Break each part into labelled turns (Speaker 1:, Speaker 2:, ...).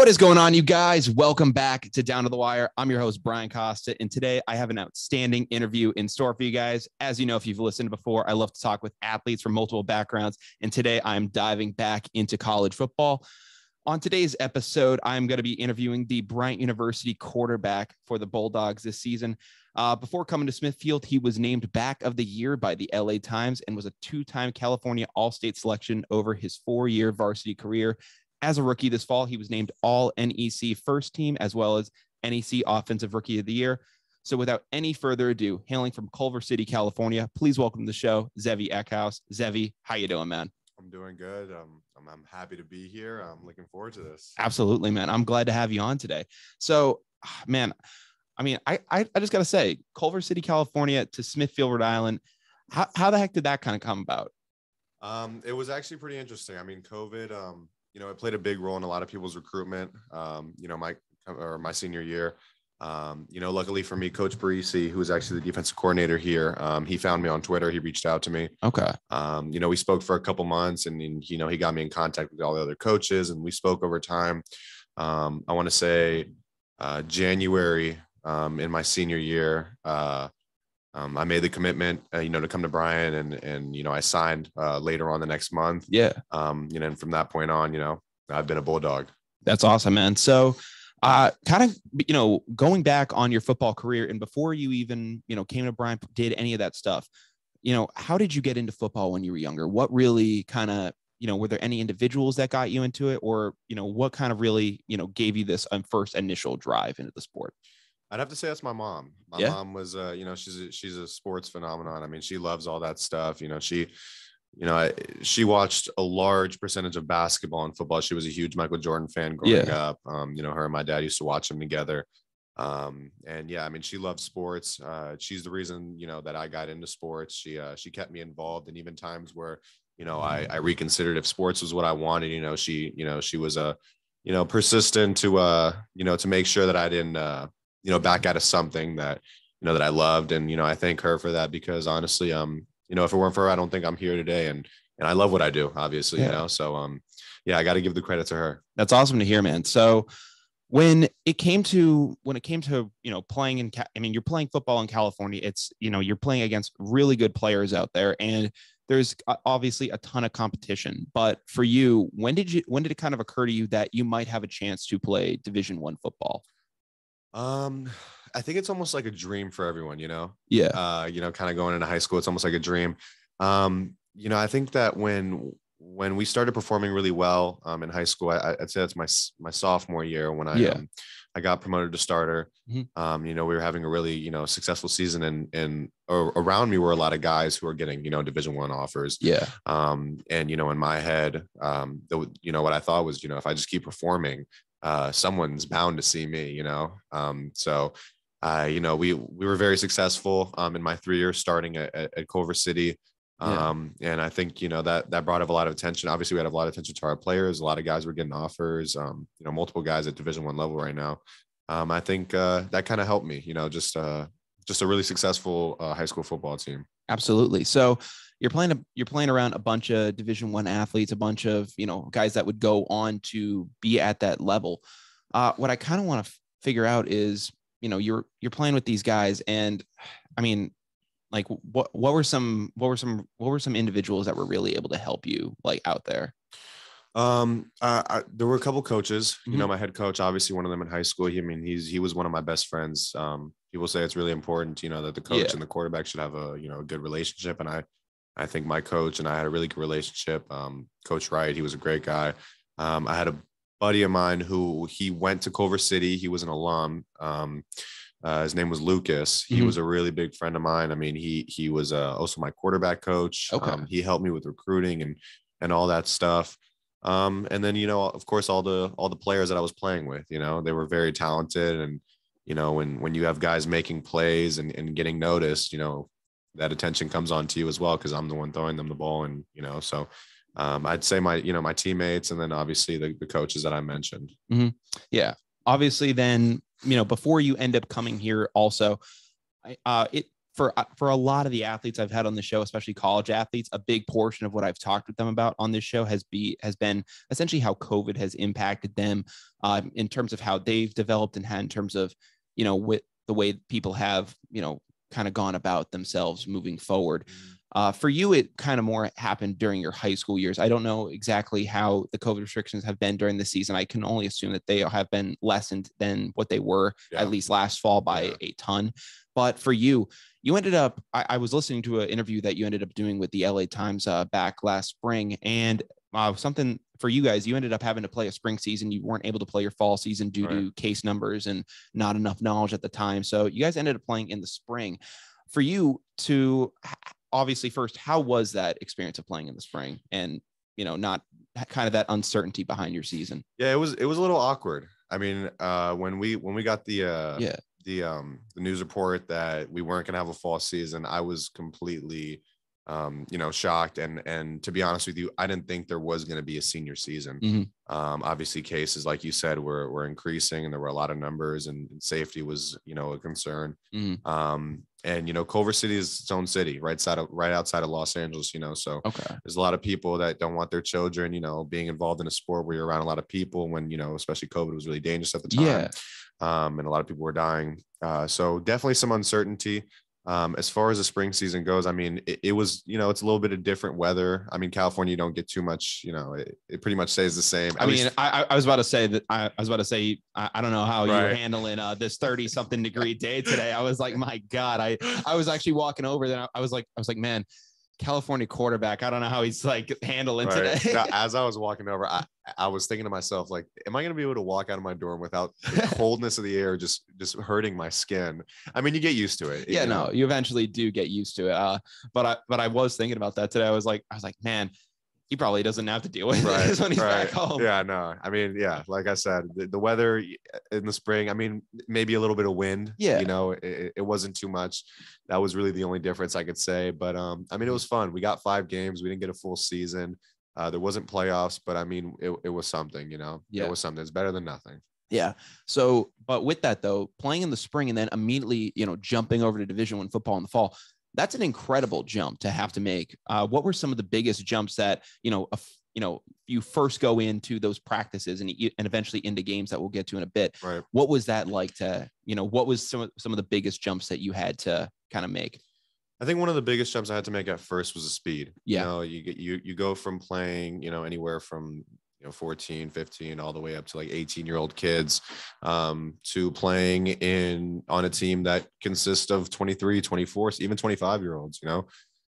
Speaker 1: What is going on, you guys? Welcome back to Down to the Wire. I'm your host, Brian Costa, and today I have an outstanding interview in store for you guys. As you know, if you've listened before, I love to talk with athletes from multiple backgrounds, and today I'm diving back into college football. On today's episode, I'm going to be interviewing the Bryant University quarterback for the Bulldogs this season. Uh, before coming to Smithfield, he was named back of the year by the LA Times and was a two time California All State selection over his four year varsity career. As a rookie this fall, he was named all NEC first team as well as NEC Offensive Rookie of the Year. So without any further ado, hailing from Culver City, California, please welcome to the show Zevi Eckhouse. Zevi, how you doing, man?
Speaker 2: I'm doing good. Um, I'm, I'm happy to be here. I'm looking forward to this.
Speaker 1: Absolutely, man. I'm glad to have you on today. So, ah, man, I mean, I I, I just got to say, Culver City, California to Smithfield, Rhode Island. How, how the heck did that kind of come about?
Speaker 2: Um, it was actually pretty interesting. I mean, COVID um, you know, it played a big role in a lot of people's recruitment. Um, you know, my or my senior year. Um, you know, luckily for me, Coach Parisi, who is actually the defensive coordinator here, um, he found me on Twitter. He reached out to me. Okay. Um, you know, we spoke for a couple months, and, and, you know, he got me in contact with all the other coaches, and we spoke over time. Um, I want to say uh, January um, in my senior year. Uh, um, I made the commitment, uh, you know, to come to Brian, and and you know, I signed uh, later on the next month. Yeah. Um, you know, and from that
Speaker 1: point on, you know, I've been a bulldog. That's awesome, man. So, uh, kind of, you know, going back on your football career, and before you even, you know, came to Brian, did any of that stuff, you know, how did you get into football when you were younger? What really kind of, you know, were there any individuals that got you into it, or you know, what kind of really, you know, gave you this first initial drive into the sport?
Speaker 2: I'd have to say that's my mom. My yeah. mom was, uh, you know, she's a, she's a sports phenomenon. I mean, she loves all that stuff. You know, she, you know, I, she watched a large percentage of basketball and football. She was a huge Michael Jordan fan growing yeah. up. Um, you know, her and my dad used to watch them together. Um, and yeah, I mean, she loves sports. Uh, she's the reason, you know, that I got into sports. She uh, she kept me involved, and even times where you know I, I reconsidered if sports was what I wanted. You know, she you know she was a you know persistent to uh you know to make sure that I didn't uh you know, back out of something that, you know, that I loved. And, you know, I thank her for that because honestly, um, you know, if it weren't for her, I don't think I'm here today. And, and I love what I do, obviously, yeah. you know? So, um,
Speaker 1: yeah, I got to give the credit to her. That's awesome to hear, man. So when it came to, when it came to, you know, playing in, I mean, you're playing football in California, it's, you know, you're playing against really good players out there and there's obviously a ton of competition, but for you, when did you, when did it kind of occur to you that you might have a chance to play division one football?
Speaker 2: Um, I think it's almost like a dream for everyone, you know? Yeah. Uh, you know, kind of going into high school, it's almost like a dream. Um, you know, I think that when when we started performing really well um, in high school, I, would say that's my my sophomore year when I yeah. um, I got promoted to starter. Mm-hmm. Um, you know, we were having a really you know successful season, and and around me were a lot of guys who are getting you know Division One offers. Yeah. Um, and you know, in my head, um, the, you know what I thought was you know if I just keep performing, uh, someone's bound to see me, you know? Um, so, uh, you know, we, we were very successful um, in my three years starting at, at Culver City. Um, yeah. and I think, you know, that, that brought up a lot of attention. Obviously we had a lot of attention to our players. A lot of guys were getting offers, um, you know, multiple guys at division one level right now. Um, I think,
Speaker 1: uh, that kind of helped me, you know, just, uh, just a really successful uh, high school football team. Absolutely. So you're playing a, you're playing around a bunch of Division One athletes, a bunch of you know guys that would go on to be at that level. Uh, what I kind of want to f- figure out is you know you're you're playing with these guys, and I mean like what what were some what were some what were some individuals that were really able to help you like out there
Speaker 2: um uh, I, there were a couple coaches mm-hmm. you know mm-hmm. my head coach obviously one of them in high school he, i mean he's he was one of my best friends um people say it's really important you know that the coach yeah. and the quarterback should have a you know a good relationship and i I think my coach and I had a really good relationship. Um, coach Wright, he was a great guy. Um, I had a buddy of mine who he went to Culver City. He was an alum. Um, uh, his name was Lucas. He mm-hmm. was a really big friend of mine. I mean, he he was uh, also my quarterback coach. Okay. Um, he helped me with recruiting and and all that stuff. Um, and then you know, of course, all the all the players that I was playing with, you know, they were very talented. And you know, when when you have guys making plays and, and getting noticed, you know, that attention comes on to you as well because I'm the one throwing them the ball, and you know, so um, I'd say my you know my teammates,
Speaker 1: and then obviously
Speaker 2: the, the coaches that I mentioned.
Speaker 1: Mm-hmm. Yeah, obviously, then you know before you end up coming here, also, uh, it for uh, for a lot of the athletes I've had on the show, especially college athletes, a big portion of what I've talked with them about on this show has be has been essentially how COVID has impacted them um, in terms of how they've developed and had in terms of you know with the way people have you know kind of gone about themselves moving forward. Mm-hmm. Uh, for you, it kind of more happened during your high school years. I don't know exactly how the COVID restrictions have been during the season. I can only assume that they have been lessened than what they were yeah. at least last fall by yeah. a ton. But for you, you ended up, I, I was listening to an interview that you ended up doing with the LA Times uh, back last spring, and uh, something for you guys, you ended up having to play a spring season. You weren't able to play your fall season due right. to case numbers and not enough knowledge at the time. So you guys ended up playing in the spring. For you to obviously first, how was that experience of playing in the spring and you know not kind of that uncertainty behind your season? Yeah, it was it was a little awkward. I mean, uh, when we when we got the uh,
Speaker 2: yeah the um the news report that we weren't gonna have a fall season, I was completely um, you know, shocked. And and to be honest with you, I didn't think there was going to be a senior season. Mm-hmm. Um, obviously, cases like you said were were increasing, and there were a lot of numbers, and, safety was you know a concern. Mm-hmm. Um, and you know, Culver City is its own city, right side of right outside of Los Angeles. You know, so okay. there's a lot of people that don't want their children, you know, being involved in a sport where you're around a lot of people. When you know, especially COVID was really dangerous at the time. Yeah. Um, and a lot of people were dying. Uh, so definitely some uncertainty. Um, as far as the spring season goes, I mean, it, it, was, you know, it's a little bit of different weather. I mean, California, you don't get too much, you know, it, it pretty much stays
Speaker 1: the same. I least. mean, I, I was about to say that I, I was about to say, I, I don't know how right. you're handling uh, this 30 something degree day today. I was like, my God, I, I was actually walking over there. I was like, I was like, man, California quarterback. I don't know how he's like handling right. today. now,
Speaker 2: as I was walking over, I, I was thinking to myself, like, am I going to be able to walk out of my dorm without the
Speaker 1: coldness of the air just just hurting my skin? I mean, you get used to it. Yeah, you know? no, you eventually do get used to it. Uh, but I but I was thinking about that today. I was like, I was like, man, he probably doesn't have to deal with right, this when he's right.
Speaker 2: back home. Yeah, no. I mean, yeah, like I said, the, the, weather uh, in the spring, I mean, maybe a little bit of wind. Yeah. You know, it, it, wasn't too much. That was really the only difference I could say. But um, I mean, it was fun. We got five games. We didn't get a full season. Uh, there wasn't playoffs, but I mean, it, it was something, you know, yeah. it was something. It's better than nothing.
Speaker 1: Yeah. So, but with that though, playing in the spring and then immediately, you know, jumping over to Division One football in the fall, that's an incredible jump to have to make. Uh, what were some of the biggest jumps that you know, you know, you first go into those practices and and eventually into games that we'll get to in a bit. Right. What was that like to you know? What was some of, some of the biggest jumps that you had to kind of make? I think one of the biggest jumps I had
Speaker 2: to make at first was the speed. Yeah. You know, you get you you go from playing, you know, anywhere from you know 14 15 all the way up to like 18 year old kids um, to playing in on a team that consists of 23 24 even 25 year olds you know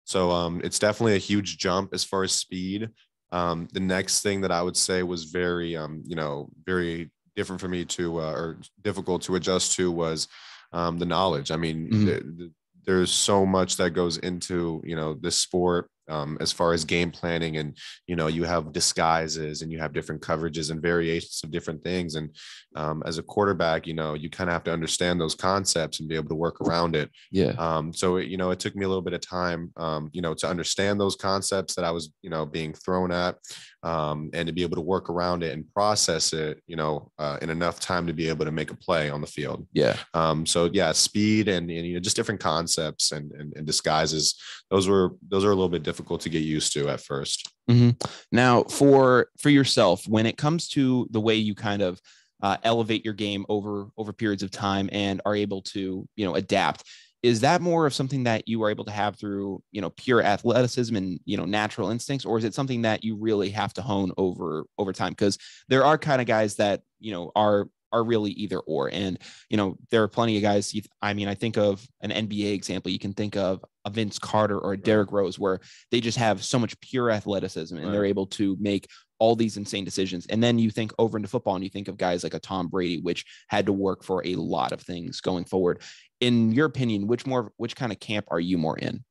Speaker 2: so um, it's definitely a huge jump as far as speed um, the next thing that i would say was very um, you know very different for me to uh, or difficult to adjust to was um, the knowledge i mean mm-hmm. there's so much that goes into you know this sport um, as far as game planning and you know you have disguises and you have different coverages and variations of different things and um, as a quarterback you know you kind of have to understand those concepts and be able to work around it yeah um, so it, you know it took me a little bit of time um, you know to understand those concepts that i was you know being thrown at um, and to be able to work around it and process it, you know, uh, in enough time to be able to make a play on the field. Yeah. Um, so yeah, speed and, and you know just different concepts and, and, and disguises. Those
Speaker 1: were those are a little bit difficult to get used to at 1st mm-hmm. Now for for yourself, when it comes to the way you kind of uh, elevate your game over over periods of time and are able to you know adapt is that more of something that you are able to have through you know pure athleticism and you know natural instincts or is it something that you really have to hone over over time because there are kind of guys that you know are are really either or and you know there are plenty of guys you, i mean i think of an nba example you can think of a vince carter or a derrick rose where they just have so much pure athleticism and right. they're able to make all these insane decisions. And then you think over into football and you think of guys like a Tom Brady, which had to work for a lot of things going forward in your opinion, which more which kind of camp are you more in?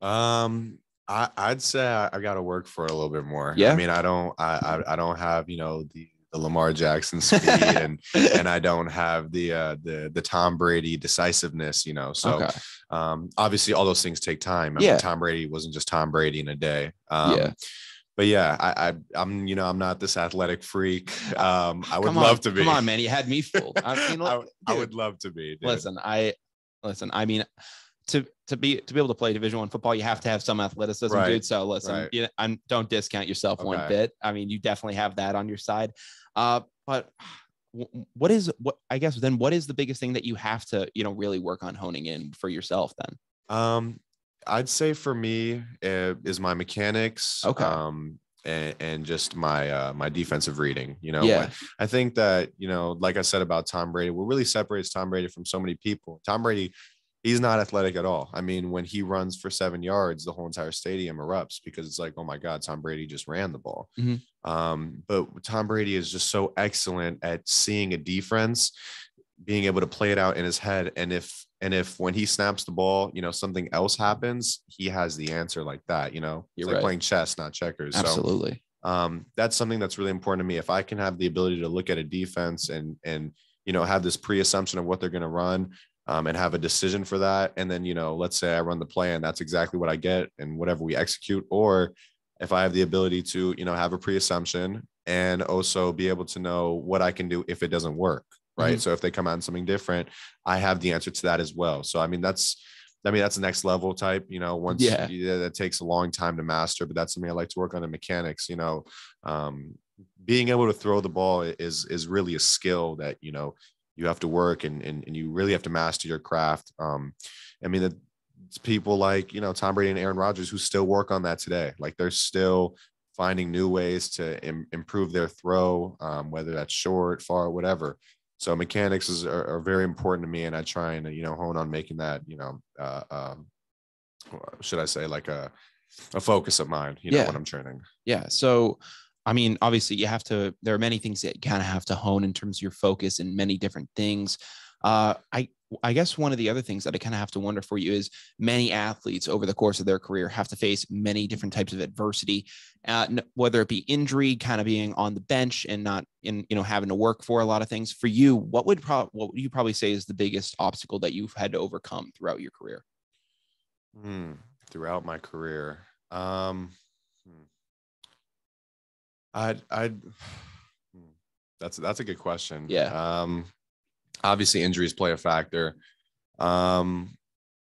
Speaker 2: Um, I, I'd say I, I got to work for it a little bit more. Yeah. I mean, I don't, I, I, I don't have, you know, the, the Lamar Jackson speed and, and I don't have the, uh, the, the Tom Brady decisiveness, you know? So, okay. um, obviously all those things take time. I yeah. Mean, Tom Brady wasn't just Tom Brady in a day. Um, yeah but yeah, I, I am you know I'm
Speaker 1: not this athletic freak. Um, I would love to be. Come on, man, you had me fooled. I, mean, I, I would love to be. Dude. Listen, I listen. I mean, to to be to be able to play Division One football, you have to have some athleticism, right. dude. So listen, right. you know, I'm, don't discount yourself okay. one bit. I mean, you definitely have that on your side. Uh, but what is what I guess then? What is the biggest thing that you have to you know really work on honing in for yourself then? Um, I'd
Speaker 2: say for me eh, is my mechanics. Okay. Um, and, and, just my uh, my defensive reading. You know, yeah. I think that you know, like I said about Tom Brady, what really separates Tom Brady from so many people. Tom Brady, he's not athletic at all. I mean, when he runs for seven yards, the whole entire stadium erupts because it's like, oh my God, Tom Brady just ran the ball. Mm-hmm. Um, but Tom Brady is just so excellent at seeing a defense, being able to play it out in his head, and if and if when he snaps the ball, you know, something else happens, he has the answer like that, you know, You're like right. playing chess, not checkers. Absolutely. So, um, that's something that's really important to me. If I can have the ability to look at a defense and, and, you know, have this pre-assumption of what they're going to run um, and have a decision for that. And then, you know, let's say I run the play and that's exactly what I get and whatever we execute, or if I have the ability to, you know, have a pre-assumption and also be able to know what I can do if it doesn't work right? Mm-hmm. So if they come out in something different, I have the answer to that as well. So I mean, that's I mean that's the next level type. You know, once yeah, that takes a long time to master, but that's something I like to work on in mechanics. You know, um, being able to throw the ball is is really a skill that you know you have to work and and, and you really have to master your craft. Um, I mean the people like you know Tom Brady and Aaron Rodgers who still work on that today. Like they're still finding new ways to Im- improve their throw, um, whether that's short, far, whatever. So mechanics is, are, are, very important to me, and I try and you know hone on making that you know uh, um, should I say like a a focus of mine. You know yeah. when I'm training.
Speaker 1: Yeah. So. I mean, obviously, you have to. There are many things that you kind of have to hone in terms of your focus and many different things. Uh, I I guess one of the other things that I kind of have to wonder for you is many athletes over the course of their career have to face many different types of adversity uh, whether it be injury, kind of being on the bench and not in, you know, having to work for a lot of things. For you, what would pro- what would you probably say is the biggest obstacle that you've had to overcome throughout your career? Hmm, throughout my career, um, i hmm.
Speaker 2: i hmm, that's that's a good question. Yeah. Um, obviously injuries play a factor. Um,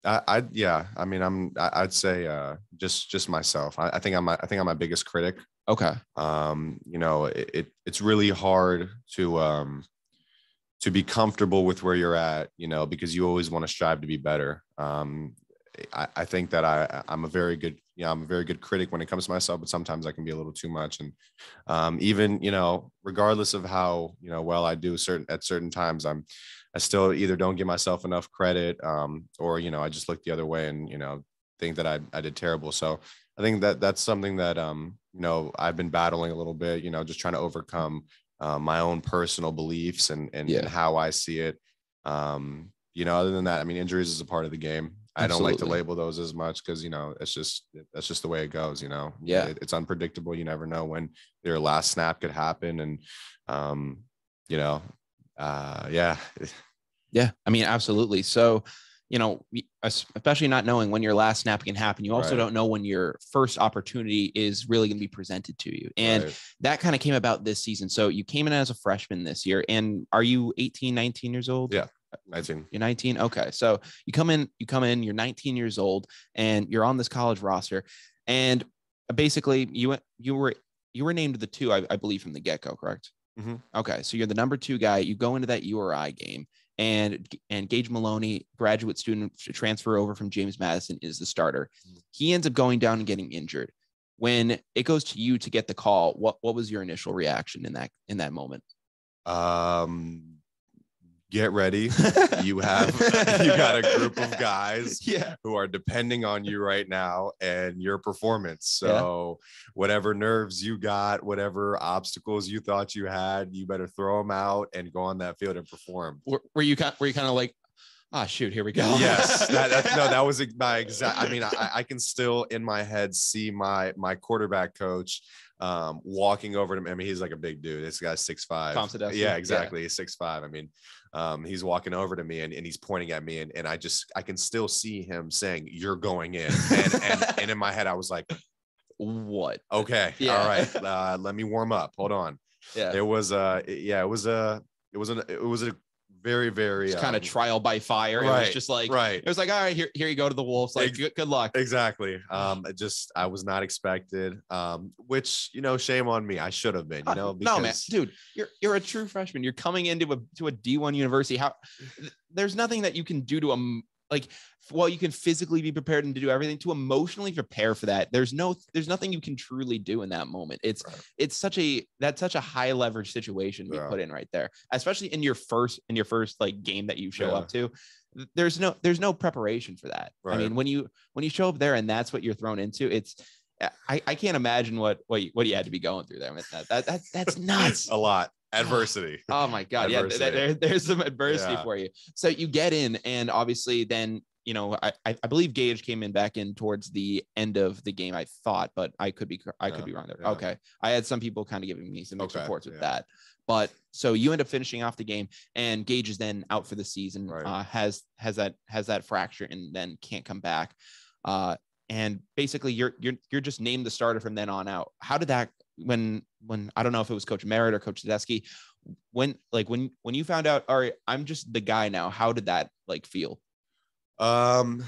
Speaker 2: I, I yeah, I mean, I'm I, I'd say uh, just just myself. I, I, think I'm I think I'm my biggest critic. Okay. Um, you know, it, it it's really hard to um to be comfortable with where you're at, you know, because you always want to strive to be better. Um, I, I think that I I'm a very good you know, I'm a very good critic when it comes to myself, but sometimes I can be a little too much. And um, even, you know, regardless of how, you know, well I do certain at certain times, I'm I still either don't give myself enough credit um, or, you know, I just look the other way and, you know, think that I, I did terrible. So I think that that's something that, um, you know, I've been battling a little bit, you know, just trying to overcome uh, my own personal beliefs and, and, yeah. and how I see it. Um, you know, other than that, I mean, injuries is a part of the game. I don't like to label those as much because you know it's just that's just the way it goes. You know, yeah, it, it's unpredictable. You never know when your last
Speaker 1: snap could happen, and um, you know, uh, yeah. Yeah. I mean, absolutely. So, you know, especially not knowing when your last snap can happen, you also right. don't know when your first opportunity is really going to be presented to you. And right. that kind of came about this season. So you came in as a freshman this year. And are you 18, 19 years old? Yeah. 19 you're 19 okay so you come in you come in you're 19 years old and you're on this college roster and basically you you were you were named the two i, I believe from the get-go correct Mm-hmm. Okay, so you're the number two guy. You go into that URI game, and and Gage Maloney, graduate student transfer over from James Madison, is the starter. Mm. He ends up going down and getting injured. When it goes to you to get the call, what what was your initial reaction in that in that moment? Um, get ready.
Speaker 2: you have you got a group of guys yeah. who are depending on you right now and your performance. So yeah. whatever nerves you got, whatever obstacles you thought you had, you better throw them out and go on that field and perform. Were,
Speaker 1: were you were you kind of like ah, oh, shoot, here we go. yes, that, that, no,
Speaker 2: that was my exact. I mean, I, I, can still in my head see my my quarterback coach um, walking over to him. I mean, he's like a big dude. This guy's six five. Yeah, exactly, yeah. six five. I mean, um, he's walking over to me and, and he's pointing at me and, and I just I can still see him saying you're going in and, and, and in my head I was like what okay yeah. all right uh, let me warm up hold on yeah it was uh yeah it was a uh, it was an it was a very very it's um, kind of
Speaker 1: trial by fire right, it was just like
Speaker 2: right it was like all right here, here you go to the wolves like Ex- good, good, luck exactly um it just i was not expected um which you know shame on me i should have been
Speaker 1: you uh, know because... no man dude you're you're a true freshman you're coming into a to a d1 university how there's nothing that you can do to a like while you can physically be prepared and to do everything to emotionally prepare for that there's no there's nothing you can truly do in that moment it's right. it's such a that's such a high leverage situation to yeah. put in right there especially in your first in your first like game that you show yeah. up to there's no there's no preparation for that right. i mean when you when you show up there and that's what you're thrown into it's I, I can't imagine what what you, what you had to be going through there. that, that, that, that's nuts. a lot adversity oh my god adversity. yeah there, there's some adversity yeah. for you so you get in and obviously then you know I, I believe gage came in back in towards the end of the game i thought but i could be i could yeah, be wrong there yeah. okay i had some people kind of giving me some mixed okay, reports with that but so you end up finishing off the game and gage is then out for the season right. uh, has has that has that fracture and then can't come back uh, and basically you're you're you're just named the starter from then on out how did that when when I don't know if it was Coach Merritt or Coach Tedeschi, when like when when you found out, all right, I'm just the guy now. How did that like feel? Um,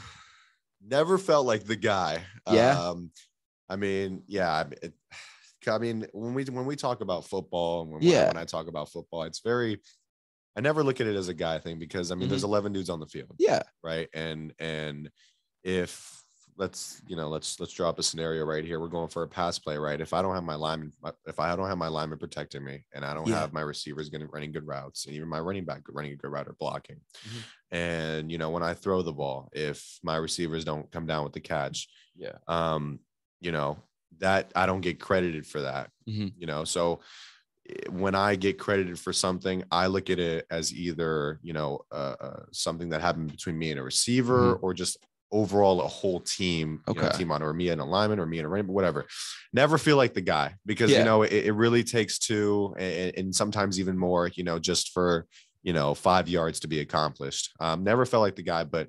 Speaker 1: never felt like the guy.
Speaker 2: Yeah. Um, I mean, yeah. It, I mean, when we when we talk about football, and when, yeah. when I talk about football, it's very. I never look at it as a guy thing because I mean, mm-hmm. there's 11 dudes on the field. Yeah. Right. And and if let's you know let's let's drop a scenario right here. We're going for a pass play, right? If I don't have my lineman, if I don't have my lineman protecting me, and I don't yeah. have my receivers getting running good routes, and even my running back running a good route or blocking, mm-hmm. and you know when I throw the ball, if my receivers don't come down with the catch, yeah, um, you know that I don't get credited for that, mm-hmm. you know, so eh, when I get credited for something, I look at it as either you know uh, uh, something that happened between me and a receiver, mm-hmm. or just overall a whole team, okay. you know, team on or me and a lineman or me and a but whatever. Never feel like the guy because yeah. you know it, it, really takes two and, and, sometimes even more, you know, just for you know five yards to be accomplished. Um, never felt like the guy, but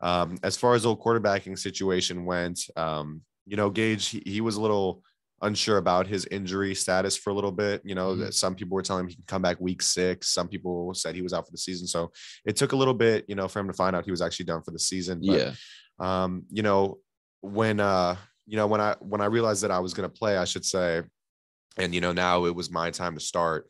Speaker 2: um, as far as the quarterbacking situation went, um, you know, Gage he, he, was a little unsure about his injury status for a little bit. You know, mm-hmm. that some people were telling him he could come back week six. Some people said he was out for the season. So it took a little bit, you know, for him to find out he was actually done for the season. But, yeah um, you know, when uh, you know, when I when I realized that I was going to play, I should say, and you know, now it was my time to start.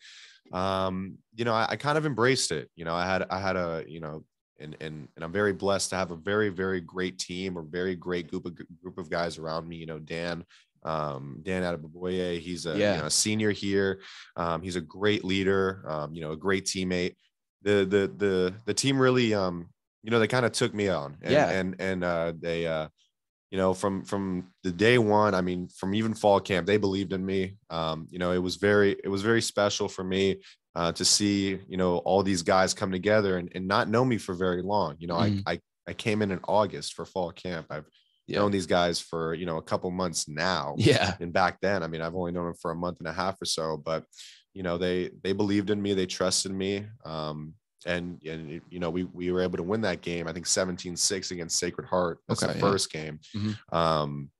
Speaker 2: Um, you know, I, I kind of embraced it. You know, I had I had a you know and and and I'm very blessed to have a very very great team or very great group of group of guys around me. You know, Dan. Um, Dan Adababoye, he's a, yeah. you know, a senior here. Um, he's a great leader, um, you know, a great teammate. The the the the team really um, you know, they kind of took me on. And, yeah. And and uh, they, uh, you know, from from the day one, I mean, from even fall camp, they believed in me. Um, you know, it was very it was very special for me uh, to see you know all these guys come together and, and not know me for very long. You know, mm. I, mm-hmm. I I came in in August for fall camp. I've yeah. known these guys for you know a couple months now. Yeah. And back then, I mean, I've only known them for a month and a half or so, but you know they they believed in me they trusted me um, and and you know we we were able to win that game. I think 17-6 against Sacred Heart. That's okay, the yeah. first game. Mm-hmm. Um,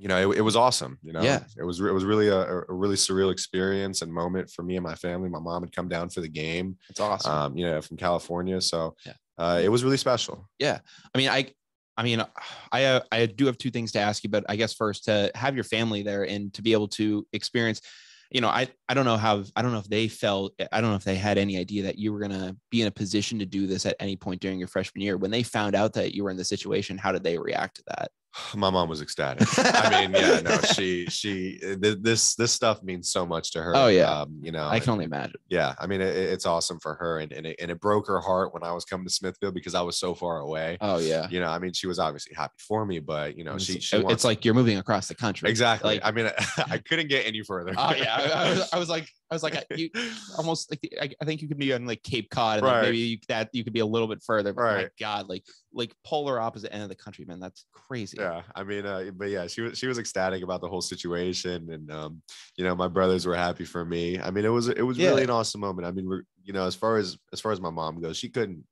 Speaker 2: you know, it, it was awesome. You know, yeah. it was it was really a, a, really surreal experience and moment for me and my family. My mom had come down for the game. It's awesome. Um, you know, from California, so yeah. uh, it was really special.
Speaker 1: Yeah, I mean, I, I mean, I uh, I do have two things to ask you, but I guess first to have your family there and to be able to experience you know, I, I don't know how, I don't know if they felt, I don't know if they had any idea that you were going to be in a position to do this at any point during your freshman year. When they found out that you were in the situation, how did they react to that? my mom was ecstatic.
Speaker 2: I mean, yeah, no, she she th- this this stuff means so much to her. Oh yeah, um,
Speaker 1: you know, I can only imagine.
Speaker 2: Yeah, I mean, it, it's awesome for her, and and it, and it broke her heart when I was coming to Smithfield because I was so far away. Oh yeah, you know, I mean, she was obviously happy for me, but you know, it's, she, she wants... it's
Speaker 1: like you're moving across the country. Exactly. Like, I mean, I, I couldn't
Speaker 2: get any further. oh yeah, I, I, was,
Speaker 1: I was like, I was like, I, you almost like I, I, think you could be on like Cape Cod, and right. like maybe you, that you could be a little bit further. But right. my God, like like polar opposite end of the country, man. That's crazy. Yeah, I
Speaker 2: mean, uh, but yeah, she was she was ecstatic about the whole situation, and um, you know, my brothers were happy for me. I mean, it was it was yeah. really an awesome moment. I mean, you know, as far as as far as my mom goes, she couldn't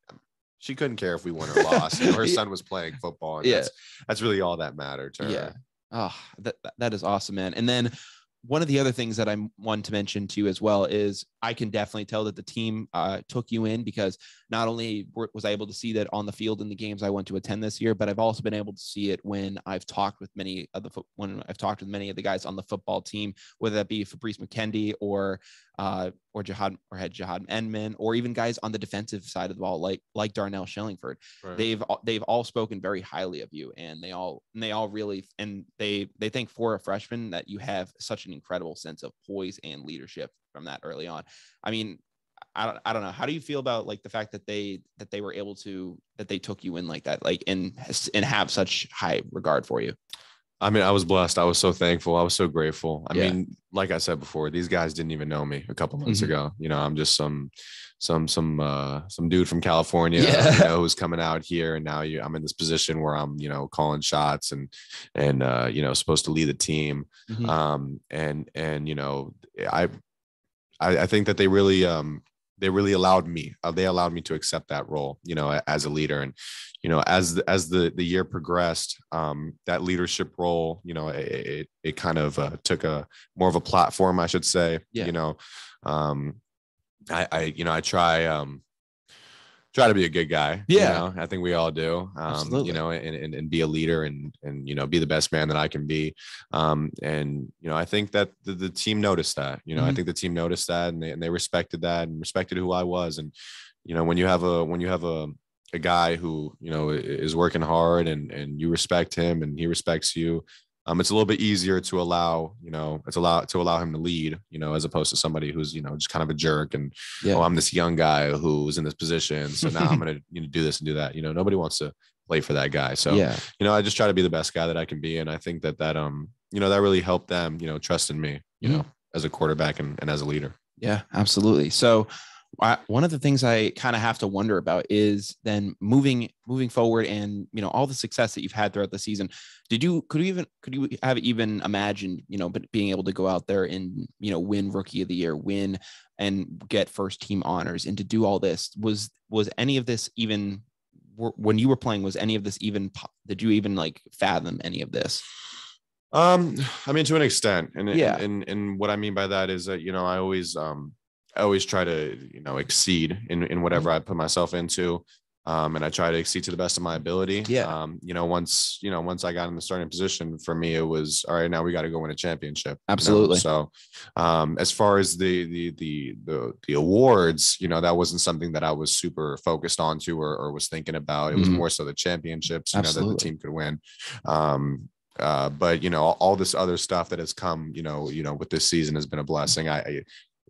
Speaker 1: she couldn't care if we won or lost. You know, her son was playing
Speaker 2: football, and yeah. that's
Speaker 1: that's really all that mattered to her. Yeah. Oh, that that is awesome, man. And then one of the other things that I'm one to mention too as well is I can definitely tell that the team uh, took you in because not only was I able to see that on the field in the games I went to attend this year, but I've also been able to see it when I've talked with many of the when I've talked with many of the guys on the football team, whether that be Fabrice McKendy or uh, or Jihad or had Jihad Enman, or even guys on the defensive side of the ball, like like Darnell Shillingford. Right. They've they've all spoken very highly of you, and they all and they all really and they they think for a freshman that you have such an incredible sense of poise and leadership from that early on. I mean, I don't I don't know. How do you feel about like the fact that they that they were able to that they took you in like that, like and and have such high regard for you?
Speaker 2: I mean, I was blessed. I was so thankful. I was so grateful. I yeah. mean, like I said before, these guys didn't even know me a couple months mm-hmm. ago. You know, I'm just some, some, some, uh, some dude from California yeah. you know, who's coming out here, and now you, I'm in this position where I'm, you know, calling shots and, and, uh, you know, supposed to lead the team. Mm-hmm. Um, and and you know, I, I, I think that they really, um, they really allowed me uh, they allowed me to accept that role you know as a leader and you know as the, as the the year progressed um that leadership role you know it it, it kind of uh, took a more of a platform i should say yeah. you know um I, I you know i try um try to be a good guy. Yeah. You know? I think we all do. Um, you know, and, and, and be a leader and, and, you know, be the best man that I can be. Um, and, you know, I think that the, the team noticed that, you know, mm-hmm. I think the team noticed that and they, and they respected that and respected who I was. And, you know, when you have a, when you have a, a guy who, you know, is working hard and, and you respect him and he respects you, um, it's a little bit easier to allow, you know, it's allow to allow him to lead, you know, as opposed to somebody who's, you know, just kind of a jerk and yeah. oh, I'm this young guy who's in this position, so now I'm gonna you know do this and do that. You know, nobody wants to play for that guy. So yeah, you know, I just try to be the best guy that I can be, and I think that that um, you know, that really helped them, you know, trust in me, you mm-hmm. know, as a quarterback and, and
Speaker 1: as a leader. Yeah, absolutely. So I, one of the things I kind of have to wonder about is then moving moving forward and you know all the success that you've had throughout the season. Did you could you even could you have even imagined you know but being able to go out there and you know win rookie of the year, win and get first team honors, and to do all this was was any of this even when you were playing was any of this even did you even like fathom any of this? Um, I mean to an extent, and yeah, and, and what I mean by that is that you know
Speaker 2: I always um I always try to you know exceed in in whatever I put myself into. Um, and I try to exceed to the best of my ability. Yeah. Um, you know, once you know, once I got in the starting position, for me it was all right. Now we got to go win a championship. Absolutely. You know? So, um, as far as the, the the the the awards, you know, that wasn't something that I was super focused on to or, or was thinking about. It was mm-hmm. more so the championships, you Absolutely. know, that the team could win. Um, uh, but you know all, all this other stuff that has come you know you know with this season has been a blessing I, I,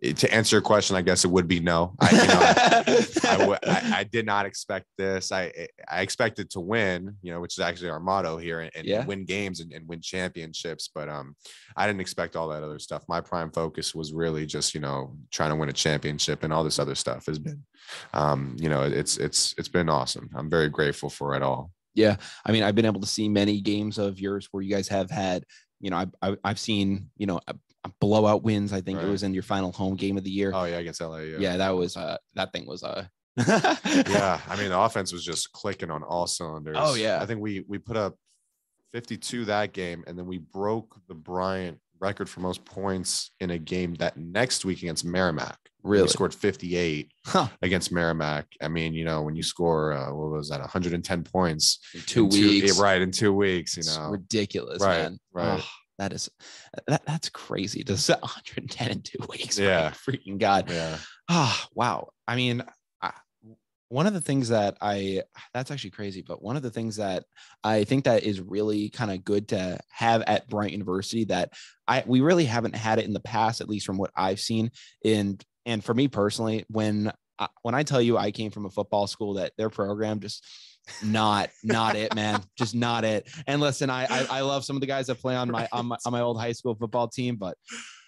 Speaker 2: to answer your question, I guess it would be no. I, you know, I, I, w- I, I did not expect this. I I expected to win, you know, which is actually our motto here, and, and yeah. win games and, and, win championships. But um, I didn't expect all that other stuff. My prime focus was really just you know trying to win a championship, and all this other stuff has been, um, you know, it's it's it's been awesome. I'm very grateful for it all.
Speaker 1: Yeah, I mean, I've been able to see many games of yours where you guys have had you know, I, I, have seen, you know, blowout wins. I think right. it was in your final home game of the year. Oh yeah, against LA. Yeah, yeah that was uh, that thing was uh yeah,
Speaker 2: I mean the offense was just clicking on all cylinders. Oh yeah, I think we we put up 52 that game, and then we broke the Bryant record for most points in a game that next week against Merrimack. Really we scored 58 huh. against Merrimack. I mean, you know, when you score uh, what was that 110 points in two in weeks, two, right? In two weeks, you know, ridiculous,
Speaker 1: right? Man. Right. That is uh, that that's crazy to set 110 in two weeks. Yeah. Freaking God. Yeah. Ah, oh, wow. I mean, I, one of the things that I that's actually crazy, but one of the things that I think that is really kind of good to have at Bryant University that I we really haven't had it in the past, at least from what I've seen. And and for me personally, when uh, when I tell you I came from a football school that their program just not not it man just not it and listen I, I, I love some of the guys that play on my on my, on my old high school football team but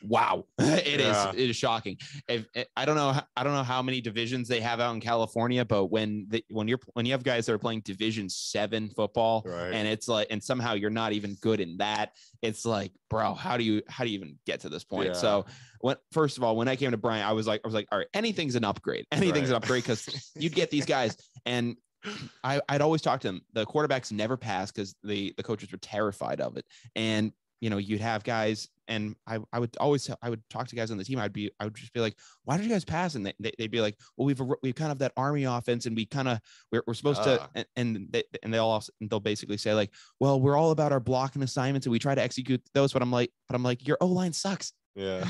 Speaker 1: wow it yeah. is it is shocking if, eh, i don't know i don't know how many divisions they have out in california but when the, when you're when you have guys that are playing division 7 football right. and it's like and somehow you're not even good in that it's like bro how do you how do you even get to this point yeah. so when first of all when i came to brian i was like i was like all right anything's an upgrade anything's right. an upgrade because you'd get these guys and I, would always talk to them. The quarterbacks never passed because the the coaches were terrified of it. And you know, you'd have guys, and I, I would always I would talk to guys on the team. I'd be I would just be like, why don't you guys pass? And they, would be like, well, we've we kind of that army offense, and we kind of we're, we're supposed uh. to. Ah. And, and they and they'll also, they'll basically say like, well, we're all about our blocking assignments, and we try to execute those. But I'm like, but I'm like, your O line sucks. Yeah.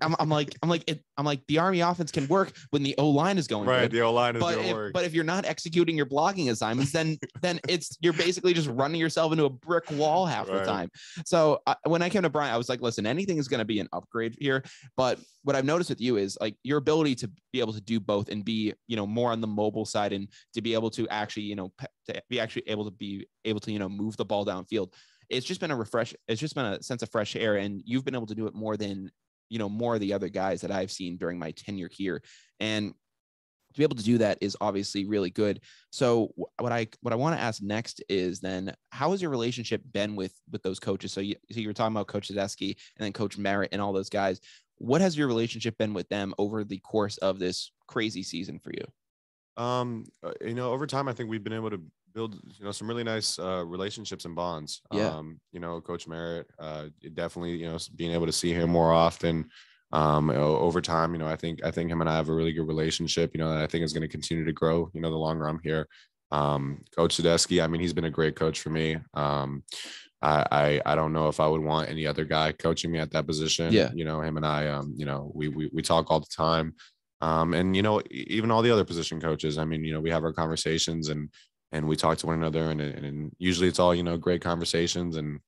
Speaker 1: I'm, I'm, like, I'm like, it, I'm like, the army offense can work when the O line is going right. Good. The O line is but if, work. But if you're not executing your blocking assignments, then then it's you're basically just running yourself into a brick wall half right. the time. So uh, when I came to Brian, I was like, listen, anything is going to be an upgrade here. But what I've noticed with you is like your ability to be able to do both and be you know more on the mobile side and to be able to actually you know pe- to be actually able to be able to you know move the ball downfield it's just been a refresh. It's just been a sense of fresh air, and you've been able to do it more than you know more of the other guys that I've seen during my tenure here, and to be able to do that is obviously really good. So what I what I want to ask next is then how has your relationship been with with those coaches? So you so you were talking about Coach Zadeski and then Coach Merritt and all those guys. What has your relationship been with them over the course of this crazy season for you? Um, uh, you know,
Speaker 2: over time, I think we've been able to build you know some really nice uh, relationships and bonds. Yeah. Um, you know, Coach Merritt, uh, definitely you know being able to see him more often. Um, over time, you know, I think I think him and I have a really good relationship. You know, that I think is going to continue to grow. You know, the longer I'm here. Um, Coach Sadesky, I mean, he's been a great coach for me. Um, I, I, I don't know if I would want any other guy coaching me at that position. Yeah, you know, him and I, um, you know, we we we talk all the time. Um, and you know, even all the other position coaches. I mean, you know, we have our conversations, and and we talk to one another and, and usually it's all you know great conversations and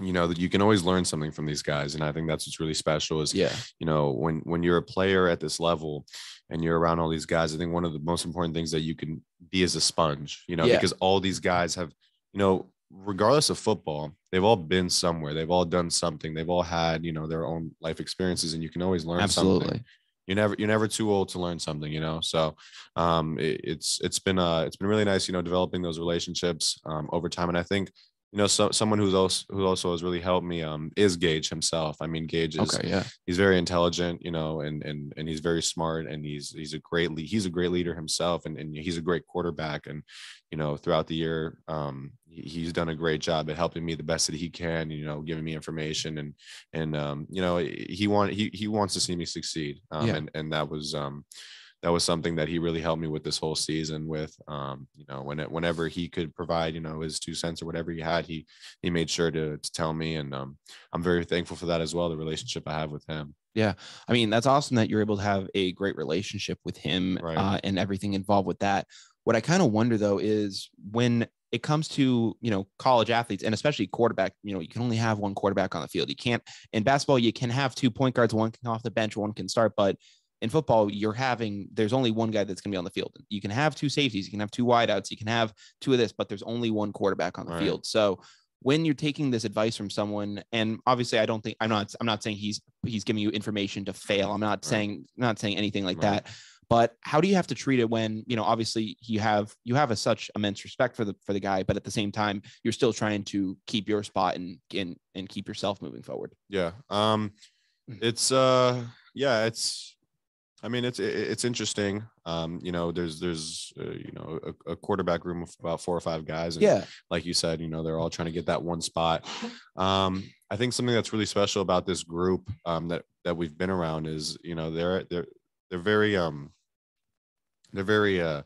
Speaker 2: you know that you can always learn something from these guys and i think that's what's really special is yeah you know when when you're a player at this level and you're around all these guys i think one of the most important things that you can be is a sponge you know yeah. because all these guys have you know regardless of football they've all been somewhere they've all done something they've all had you know their own life experiences and you can always learn absolutely something you're never you're never too old to learn something you know so um, it, it's it's been uh it's been really nice you know developing those relationships um, over time and i think you know, so, someone who's also who also has really helped me um, is Gage himself. I mean, Gage is okay, yeah. he's very intelligent, you know, and and and he's very smart, and he's he's a great le- he's a great leader himself, and and he's a great quarterback, and you know, throughout the year, um, he's done a great job at helping me the best that he can, you know, giving me information, and and um, you know, he want he he wants to see me succeed, um, yeah. and and that was um that was something that he really helped me with this whole season with um, you know when it, whenever he could provide you know his two cents or whatever he had he he made sure
Speaker 1: to, to tell me and um, i'm very thankful for that as well the relationship i have with him yeah i mean that's awesome that you're able to have a great relationship with him right. uh, and everything involved with that what i kind of wonder though is when it comes to you know college athletes and especially quarterback you know you can only have one quarterback on the field you can't in basketball you can have two point guards one can off the bench one can start but in football, you're having there's only one guy that's going to be on the field. You can have two safeties, you can have two wideouts, you can have two of this, but there's only one quarterback on the right. field. So when you're taking this advice from someone, and obviously I don't think I'm not I'm not saying he's he's giving you information to fail. I'm not right. saying not saying anything like right. that. But how do you have to treat it when you know obviously you have you have a such immense respect for the for the guy, but at the same time you're still trying to keep your spot and and and keep yourself moving forward. Yeah. Um. It's uh. Yeah.
Speaker 2: It's I mean, it's it's interesting. Um, you know, there's there's uh, you know a, a, quarterback room of about four or five guys. And yeah, like you said, you know they're all trying to get that one spot. Um, I think something that's really special about this group um, that that we've been around is you know they're they're they're very um they're very uh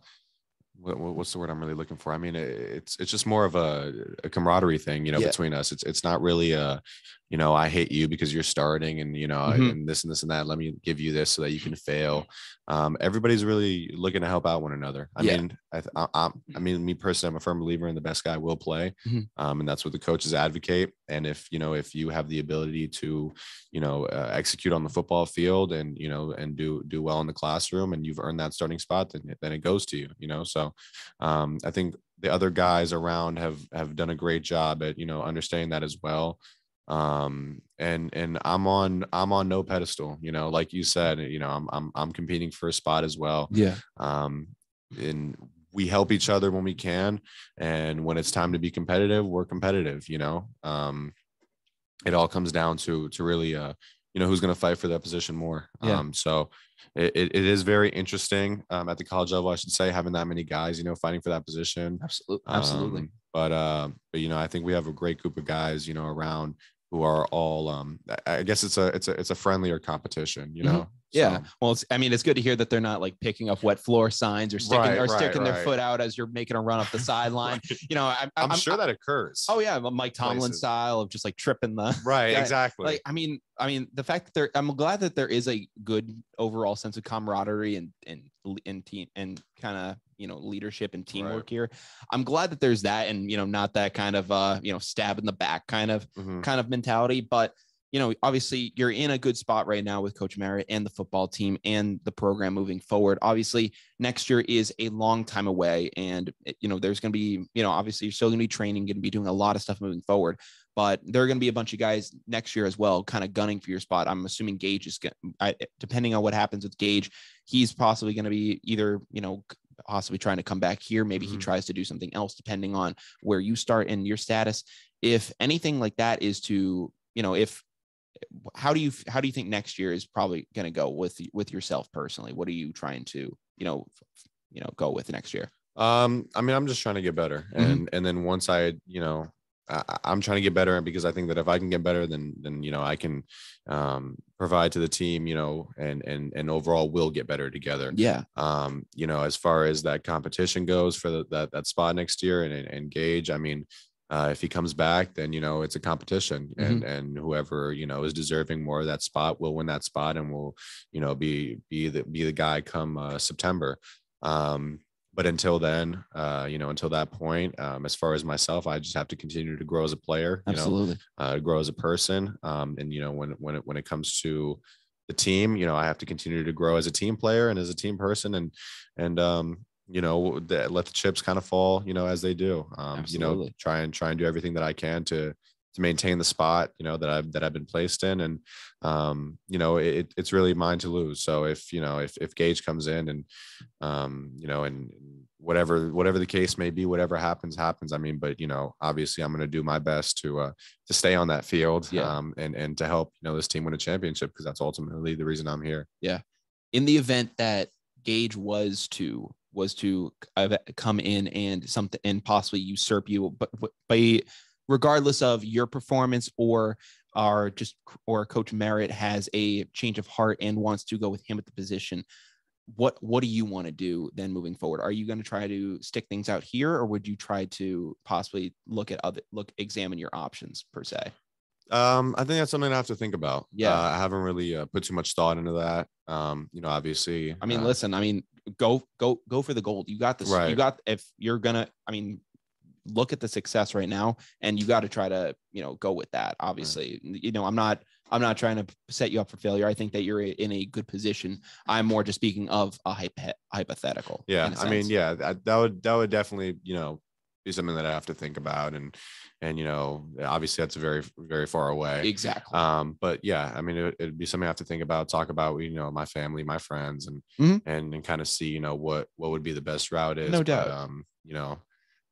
Speaker 2: what's the word I'm really looking for? I mean, it's it's just more of a, a camaraderie thing, you know, yeah. between us. It's it's not really a you know, I hate you because you're starting and, you know, mm-hmm. and this and this and that. Let me give you this so that you can fail. Um, everybody's really looking to help out one another. I yeah. mean, I, I, I, mean, me personally, I'm a firm believer in the best guy will play. Mm-hmm. Um, and that's what the coaches advocate. And if, you know, if you have the ability to, you know, uh, execute on the football field and, you know, and do, do well in the classroom and you've earned that starting spot, then, then it goes to you, you know? So um, I think the other guys around have, have done a great job at, you know, understanding that as well um and and i'm on i'm on no pedestal you know like you said you know i'm i'm, I'm competing for a spot as well yeah um and we help each other when we can and when it's time to be competitive we're competitive you know um it all comes down to to really uh you know who's going to fight for that position more yeah. um so it, it is very interesting um, at the college level, I should say, having that many guys, you know, fighting for that position. Absolutely, absolutely. Um, but uh, but you know, I think we have a great group of guys, you know, around who are all. Um, I guess it's a it's a it's a friendlier competition, you mm-hmm. know.
Speaker 1: Yeah. So. Well, I mean, it's good to hear that they're not like picking up wet floor signs or sticking right, or right, sticking right. their foot out as you're making a run up the sideline. You know, I, am sure I, that occurs. Oh yeah, Mike Tomlin places. style of just like tripping the right. Exactly. Like, I mean, I mean, the fact that there, I'm glad that there is a good overall sense of camaraderie and and and team and kind of you know leadership and teamwork here. I'm glad that there's that and you know not that kind of uh you know stab in the back kind of mm-hmm. kind of mentality, but you know, obviously you're in a good spot right now with Coach Merritt and the football team and the program moving forward. Obviously, next year is a long time away. And, eh, you know, there's going to be, you know, obviously you're still going to be training, going to be doing a lot of stuff moving forward. But there are going to be a bunch of guys next year as well, kind of gunning for your spot. I'm assuming Gage is, I, eh, depending on what happens with Gage, he's possibly going to be either, you know, possibly trying to come back here. Maybe mm-hmm. he tries to do something else, depending on where you start and your status. If anything like that is to, you know, if how do you how do you think next year is probably going to go with with yourself personally? What are you trying to you know you know go with next year?
Speaker 2: Um, I mean, I'm just trying to get better, mm-hmm. and and then once I you know I, am trying to get better because I think that if I can get better, then then you know I can um, provide to the team, you know, and and and overall we'll get better together. Yeah. Um, you know, as far as that competition goes for the, that that spot next year and, and, and gauge, I mean, uh, if he comes back, then you know it's a competition, mm-hmm. and mm-hmm. and whoever you know is deserving more of that spot will win that spot, and will you know be be the be the guy come uh, September. Um, but until then, uh, you know, until that point, um, as far as myself, I just have to continue to grow as a player, you Absolutely. know, uh, grow as a person. Um, and you know, when when it when it comes to the team, you know, I have to continue to grow as a team player and as a team person, and and um, you know let the chips kind of fall you know as they do um, you know try and try and do everything that i can to to maintain the spot you know that i've that i've been placed in and um, you know it, it's really mine to lose so if you know if if gage comes in and um, you know and whatever whatever the case may be whatever happens happens i mean but you know obviously i'm going to do my best to uh to stay on that field yeah. um and and to help you know this team win a championship because that's ultimately the reason i'm here
Speaker 1: yeah in the event that gage was to was to uh, come in and something and possibly usurp you but by regardless of your performance or our just or coach merritt has a change of heart and wants to go with him at the position what what do you want to do then moving forward are you going to try to stick things out here or would you try to possibly look at other look examine your options per se
Speaker 2: um, I think that's something I have to think about. Yeah, uh, I haven't really uh, put too much thought into that. Um, you know, obviously. I mean, uh, listen.
Speaker 1: I mean, go go go for the gold. You got this. Right. You got if you're gonna. I mean, look at the success right now, and you got to try to you know go with that. Obviously, right. you know, I'm not. I'm not trying to set you up for failure. I think that you're in a good position. I'm more just speaking of a hypo- hypothetical. Yeah, I mean, yeah, that, that would
Speaker 2: that would definitely you know be something that I have to think about. And and you know, obviously that's very very far away. Exactly. Um, but yeah, I mean, it, would be something I have to think about, talk about. You know, my family, my friends, and mm-hmm. and and kind of see you know what what would be the best route is. No doubt. But, um, you know,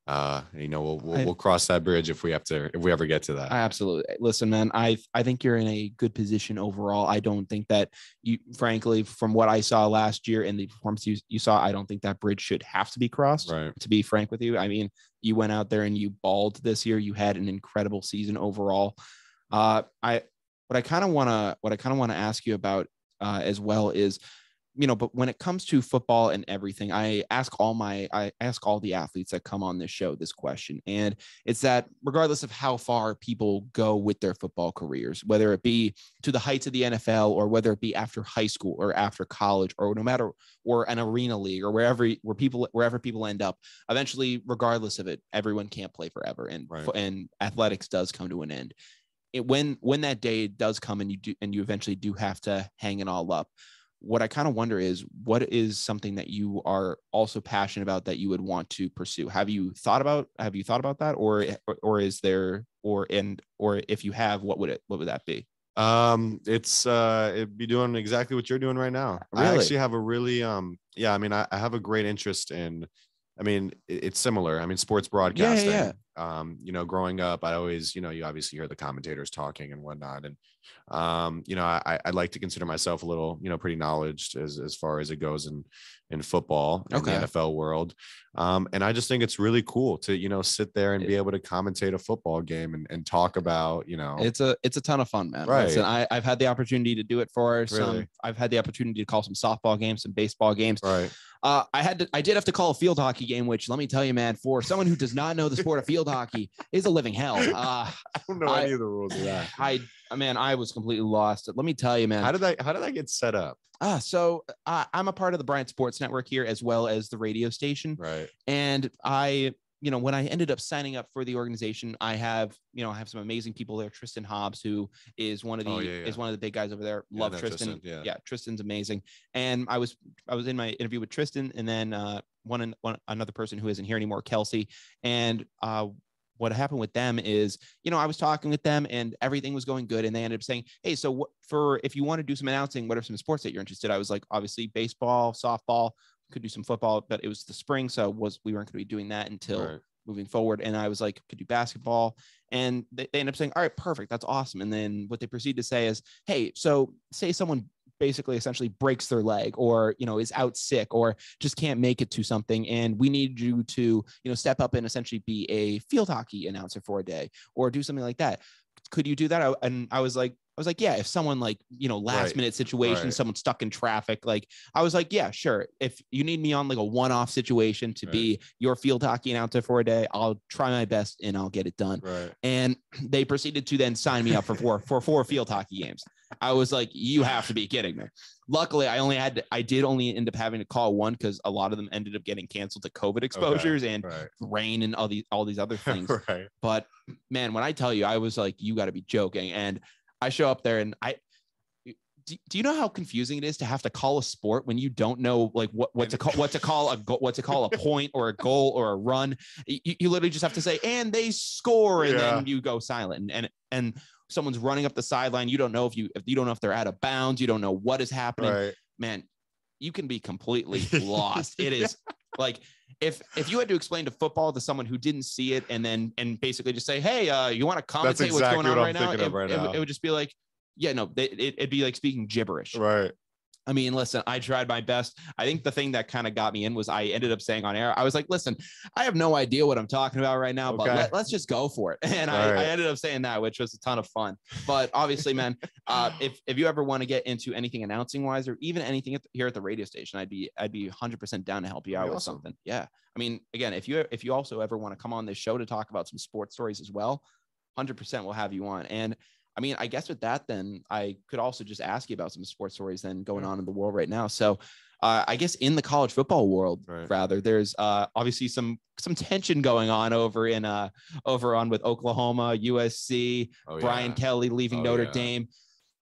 Speaker 2: uh, you know, we'll, we'll, we'll, cross that bridge if we have to, if we ever get to that.
Speaker 1: Absolutely. Listen, man, I, I think you're in a good position overall. I don't think that you, frankly, from what I saw last year and the performance you, you saw, I don't think that bridge should have to be crossed right. to be frank with you. I mean, you went out there and you balled this year. You had an incredible season overall. Uh, I what I kind of want to what I kind of want to ask you about uh, as well is you know, but when it comes to football and everything, I ask all my, I ask all the athletes that come on this show this question. And it's that regardless of how far people go with their football careers, whether it be to the heights of the NFL or whether it be after high school or after college or no matter, or an arena league or wherever, where people, wherever people end up, eventually, regardless of it, everyone can't play forever. And, right. and athletics does come to an end. It, when when that day does come and you do and you eventually do have to hang it all up what I kind of wonder is what is something that you are also passionate about that you would want to pursue? Have you thought about have you thought about that or eh, or is there or and or if you have what would it what would that be? Um it's uh it'd be doing exactly what you're doing
Speaker 2: right now. Really? I actually have a really um yeah, I mean I, I have a great interest in I mean it's similar. I mean sports broadcasting. Yeah, yeah, yeah um, you know, growing up, I always, you know, you obviously hear the commentators talking and whatnot. And, um, you know, I, I like to consider myself a little, you know, pretty knowledged as, as far as it goes in, in football okay. in the NFL world. Um, and I just think it's really cool to, you know, sit there and be able to commentate a football game and, and talk about,
Speaker 1: you know, it's a, it's a ton of fun, man. Right. I, have had the opportunity to do it for some, I've had the opportunity to call some softball games, some baseball games. Right. Uh, I had to, I did have to call a field hockey game, which let me tell you, man, for someone who does not know the sport of field field hockey is a living hell. Uh, I don't know I, any of the rules of that. I, man, I was completely lost. Let me tell you, man. How did I? How did I get set up? Uh, so uh, I'm a part of the Bryant Sports Network here, as well as the radio station. Right. And I you know, when I ended up signing up for the organization, I have, you know, I have some amazing people there. Tristan Hobbs, who is one of oh, the oh, yeah, yeah. is one of the big guys over there. Love Tristan. Tristan yeah. yeah. Tristan's amazing. And I was I was in my interview with Tristan, and then uh, one, one another person who isn't here anymore, Kelsey. And uh, what happened with them is, you know, I was talking with them and everything was going good. And they ended up saying, Hey, so what for if you want to do some announcing, what are some sports that you're interested? I was like, obviously baseball, softball, could do some football, but it was the spring, so was we weren't going to be doing that until right. moving forward. And I was like, could do basketball, and they, they end up saying, all right, perfect, that's awesome. And then what they proceed to say is, hey, so say someone basically essentially breaks their leg or you know is out sick or just can't make it to something and we need you to you know step up and essentially be a field hockey announcer for a day or do something like that could you do that? And I was like, I was like, yeah, if someone like, you know, last right. minute situation, right. someone stuck in traffic, like I was like, yeah, sure. If you need me on like a one off situation to right. be your field hockey announcer for a day, I'll try my best and I'll get it done. And they proceeded to then sign me up for four for four field hockey games. I was like, you have to be kidding me. Luckily, I only had to, I did only end up having to call one because a lot of them ended up getting canceled to COVID exposures okay. and rain and all these all these other things. But man, when I tell you, I was like, you got to be joking. And I show up there and I do, do, you know how confusing it is to have to call a sport when you don't know like what, what to call what to call a go, what to call a point or a goal or a run? You, you literally just have to say and they score and yeah. then you go silent and and someone's running up the sideline. You don't know if you if you don't know if they're out of bounds. You don't know what is happening. Right. Man, you can be completely lost. It is like if if you had to explain to football to someone who didn't see it and then and basically just say, hey, uh, you want to commentate exactly what's going on right, now? It, right it, now? It, would just be like, yeah, no, it, it'd be like speaking gibberish. Right. I mean, listen, I tried my best. I think the thing that kind of got me in was I ended up saying on air, I was like, listen, I have no idea what I'm talking about right now, okay. but let, us just go for it. And I, right. I, ended up saying that, which was a ton of fun. But obviously, man, uh, if, if you ever want to get into anything announcing wise or even anything at the, here at the radio station, I'd be, I'd be 100% down to help you out with something. Yeah. I mean, again, if you, if you also ever want to come on this show to talk about some sports stories as well, 100% we'll have you on. And I mean, I guess with that, then I could also just ask you about some sports stories then going on in the world right now. So, uh, I guess in the college football world, right. rather, there's uh, obviously some some tension going on over in uh, over on with Oklahoma, USC, oh, Brian yeah. Kelly leaving oh, Notre yeah. Dame.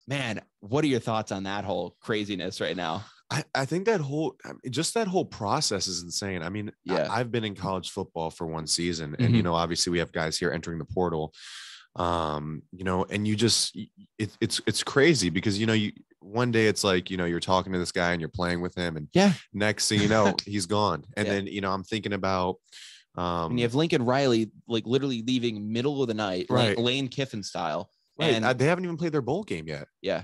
Speaker 1: Man, what are your thoughts on that whole craziness right now? I, I think that whole just that whole process is insane. I mean, yeah, I, have been in
Speaker 2: college football for one season, and mm-hmm. you know, obviously we have guys here entering the portal um you know and you just it, it's it's crazy because you know you one day it's like you know you're talking to this guy and you're playing with him and yeah next thing you know he's gone and yeah. then you know i'm thinking about
Speaker 1: um and you um, have lincoln riley like literally leaving middle of the night right. like lane kiffin style right. and I, they
Speaker 2: haven't even played their bowl game
Speaker 1: yet yeah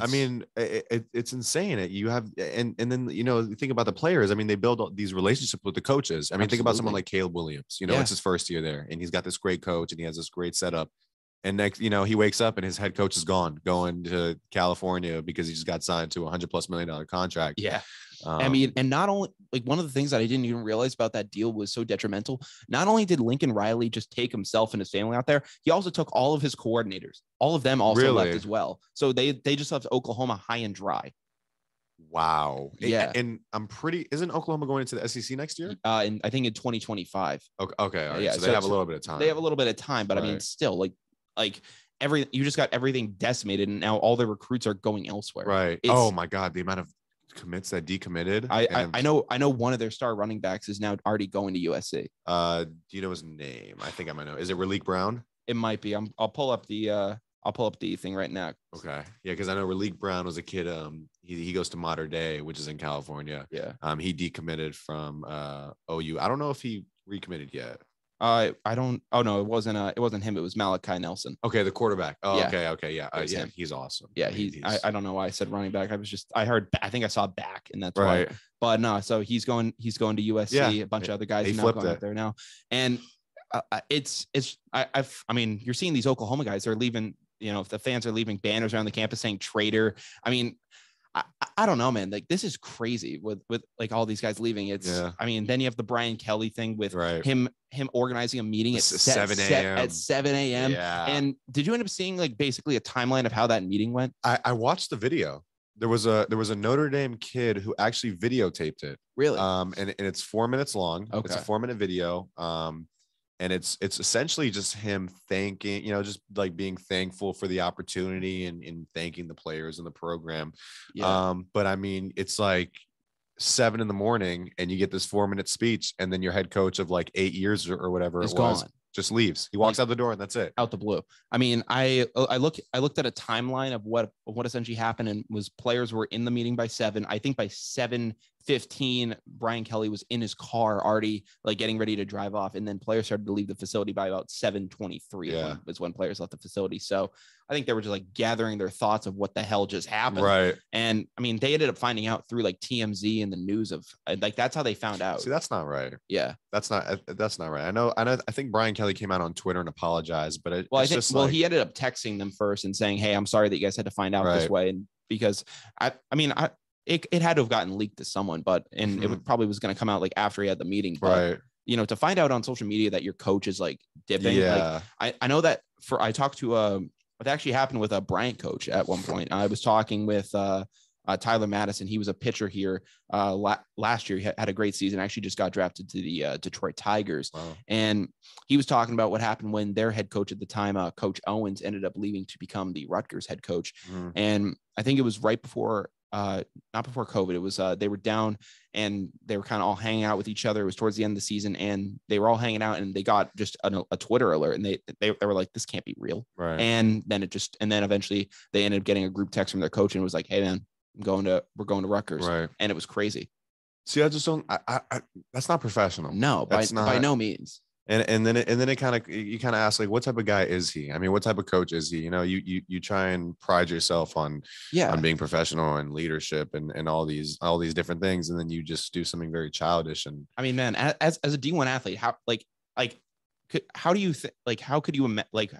Speaker 1: i mean it, it, it's insane it,
Speaker 2: you have and and then you know think about the players i mean they build these relationships with the coaches i mean absolutely. think about someone like caleb williams you know yeah. it's his first year there and he's got this great coach and he has this great setup and next, you know, he wakes up and his head coach is gone, going to California because he just got signed to a hundred plus million dollar
Speaker 1: contract. Yeah. Um, I mean, and not only like one of the things that I didn't even realize about that deal was so detrimental. Not only did Lincoln Riley just take himself and his family out there, he also took all of his coordinators. All of them also really? left as well. So they they just left Oklahoma high and dry. Wow. Yeah. And I'm pretty, isn't Oklahoma going into the SEC next year? Uh, and I think in
Speaker 2: 2025.
Speaker 1: Okay. Okay. Yeah, so, so, they have a little bit of time. They have a little bit of time, but right. I mean, still, like, like every you just got everything decimated and now all the recruits are going elsewhere right it's, oh my god the amount of commits that decommitted I, I, I know i know one of their star running backs is now already going to usc uh do you know his name i think i might know is it Relic brown it might be i'm i'll pull up the
Speaker 2: uh I'll pull up the thing right now. Okay. Yeah, because I know Relic Brown was a kid. Um, he, he goes to Modern Day, which is in California. Yeah. Um, he decommitted from uh OU. I don't know if he
Speaker 1: recommitted yet. Uh, I don't. Oh no, it wasn't. Uh, it wasn't him. It was Malachi Nelson. Okay, the quarterback. Oh, yeah. okay, okay, yeah, uh, yeah. Him. He's awesome. Yeah, he. He's... I, I don't know why I said running back. I was just. I heard. I think I saw back, and that's right. Why. But no, so he's going. He's going to USC. Yeah. A bunch it, of other guys now going out there now, and uh, uh, it's it's. I, I've. I mean, you're seeing these Oklahoma guys. They're leaving. You know, if the fans are leaving banners around the campus saying "traitor," I mean, I don't know, man. Like this is crazy with with like all these guys leaving. It's yeah. I mean, then you have the Brian Kelly thing with right. him him organizing a meeting at seven a.m. at seven a.m. Yeah. And did you end up seeing like basically a timeline of how that meeting went? I, I watched the video. There was a there was a Notre
Speaker 2: Dame kid who actually videotaped it. Really? Um, and, and it's four minutes long. Okay. It's a four minute video. Um, and it's it's essentially just him thanking you know just like being thankful for the opportunity and, and thanking the players and the program yeah. um but i mean it's like seven in the morning and you get this four minute speech and then your head coach of
Speaker 1: like eight years
Speaker 2: or, or whatever it was gone.
Speaker 1: just leaves he walks like, out the door and that's it out the blue i mean i i look i looked at a timeline of what of what essentially happened and was players were in the meeting by seven i think by seven 15, Brian Kelly was in his car already, like getting ready to drive off. And then players started to leave the facility by about 723 yeah. was when players left the facility. So I think they were just like gathering their thoughts of what the hell just happened. Right. And I mean, they ended up finding out through like TMZ and the news of like that's how they found out. See, that's not right. Yeah. That's not uh, that's not right. I know I know I think Brian Kelly came out on Twitter and apologized, but it, well, I think well, like... he ended up texting them first and saying, Hey, I'm sorry that you guys had to find out right. this way. And because I I mean I it, it had to have gotten leaked to someone, but and mm-hmm. it would, probably was going to come out like after he had the meeting. But, right. You know, to find out on social media that your coach is like dipping. Yeah. Like, I, I know that for I talked to uh, it actually happened with a Bryant coach at one point. I was talking with uh, uh, Tyler Madison. He was a pitcher here uh, la- last year. He had a great season. Actually, just got drafted to the uh, Detroit Tigers, wow. and he was talking about what happened when their head coach at the time, uh, Coach Owens, ended up leaving to become the Rutgers head coach. Mm. And I think it was right before uh, not before COVID. It was uh, they were down and they were kind of all hanging out with each other. It was towards the end of the season, and they were all hanging out, and they got just a, a Twitter alert, and they, they they were like, "This can't be real." Right. And then it just and then eventually they ended up getting a group text from their coach, and it was like, "Hey man, I'm going to we're going to Rutgers." Right. And it was crazy.
Speaker 2: See, I just don't. I, I, I that's not professional. No, that's by, not, by no means and and then it, and then it kind of you kind of ask like what type of guy is he i mean what type of coach is he you know you you you try and pride yourself on yeah on being professional and leadership and and all these all these different things and then you just do something very childish and
Speaker 1: i mean man as as a d1 athlete how like like could, how do you think like how could you like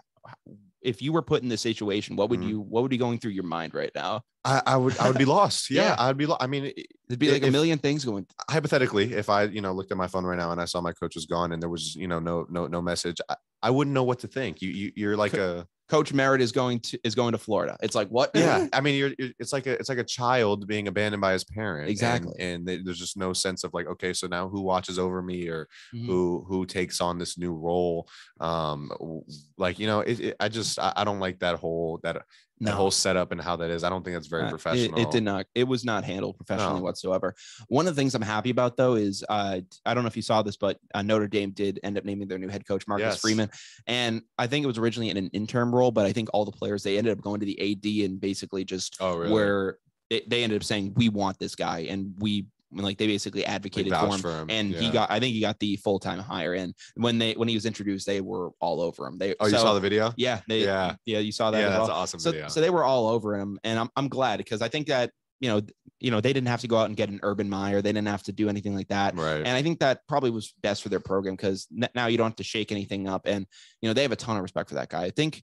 Speaker 1: if you were put in this situation, what would mm-hmm. you what would be going through your mind right now? I, I would I would be lost. Yeah, yeah. I'd be. Lo- I mean, it, would be like if, a million things going. Hypothetically, if I you know looked at my phone right now and I saw my coach was
Speaker 2: gone and there was you know no no no message, I, I wouldn't know what to think. You you you're like a Coach Merritt is going to is going to Florida. It's like what? Yeah, I mean, you're, you're, it's like a it's like a child being abandoned by his parent. Exactly, and, and there's just no sense of like, okay, so now who watches over me or mm-hmm. who who takes on this new role? Um, like you know, it, it, I just I, I, don't like that
Speaker 1: whole that no. the whole
Speaker 2: setup and how that
Speaker 1: is. I don't think that's very uh, professional. It, it, did not. It was not handled professionally no. Oh. whatsoever. One of the things I'm happy about though is uh, I don't know if you saw this, but uh, Notre Dame did end up naming their new head coach Marcus yes. Freeman, and I think it was originally in an interim role, but I think all the players they ended up going to the AD and basically just oh, really? where they, they ended up saying we want this guy and we when like they basically advocated like for, him, for, him, and yeah. he got I think he got the full time hire. And when they when he was introduced, they were all over him. They oh so, you saw the video? Yeah, they, yeah, yeah. You saw that? Yeah, that's well. awesome. So, video. so they were all over him, and I'm I'm glad because I think that you know you know they didn't have to go out and get an urban meyer they didn't have to do anything like that right and i think that probably was best for their program because now you don't have to shake anything up and you know they have a ton of respect for that guy i think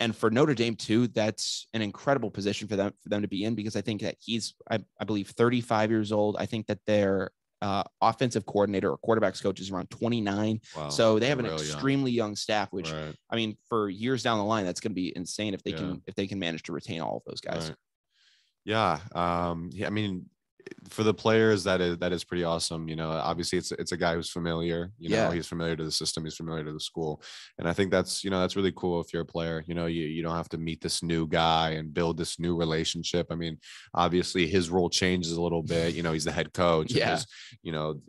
Speaker 1: and for Notre Dame too, that's an incredible position for them for them to be in because I think that he's I, I believe 35 years old. I think that their uh, offensive coordinator or quarterbacks coach is around 29. Wow, so they have an extremely young, young staff, which right. I mean, for years down the line, that's going to be insane if they yeah. can if they can manage to retain all of those guys. Right. Yeah, um, yeah. I mean,
Speaker 2: for the players that is that is pretty awesome you know obviously it's it's a guy who's familiar you know yeah. he's familiar to the system he's familiar to the school and i think that's you know that's really cool if you're a player you know you, you don't have to meet this new guy and build this new relationship i mean obviously his role changes a little bit you know he's the head coach yeah his, you know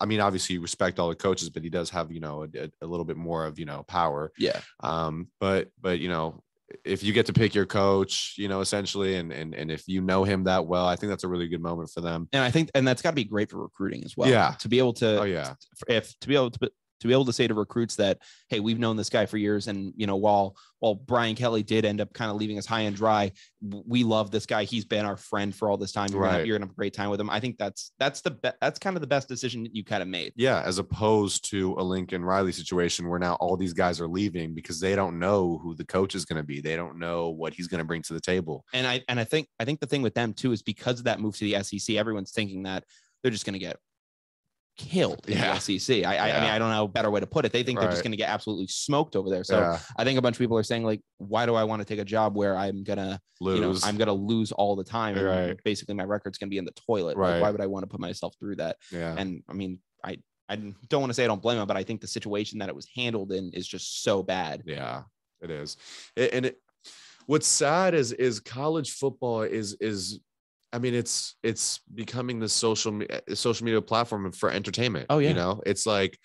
Speaker 2: i mean obviously you respect all the coaches but he does have you know a, a little bit more of you know power yeah um but but you know if you get to pick your coach, you know, essentially, and and and if you know him that well, I think that's a really good moment
Speaker 1: for them. And I think, and that's got to be great for recruiting as well. Yeah, to be able to, oh yeah, if to be able to to be able to say to recruits that, hey, we've known this guy for years, and you know, while while Brian Kelly did end up kind of leaving us high and dry, we love this guy. He's been our friend for all this time. You're, right. gonna, have, you're gonna have a great time with him. I think that's that's the be- that's kind of the best decision that you kind of made.
Speaker 2: Yeah, as opposed to a Lincoln Riley situation where now all these guys are leaving because they don't know who the coach is going to be. They don't know what he's going to bring to the table.
Speaker 1: And I and I think I think the thing with them too is because of that move to the SEC, everyone's thinking that they're just going to get killed in yeah. the SEC. I, yeah. I, mean, I don't know a better way to put it. They think right. they're just going to get absolutely smoked over there. So yeah. I think a bunch of people are saying like, why do I want to take a job where I'm gonna lose? You know, I'm gonna lose all the time. Right. Basically, my record's gonna be in the toilet. Right. Like, why would I want to put myself through that? Yeah. And I mean, I I don't want to say I don't blame him, but I think the situation that it was handled in is just so bad. Yeah, it is. It, and it, what's sad is is college football is is I mean, it's it's
Speaker 2: becoming the social eh, social media platform for entertainment. Oh yeah, you know, it's like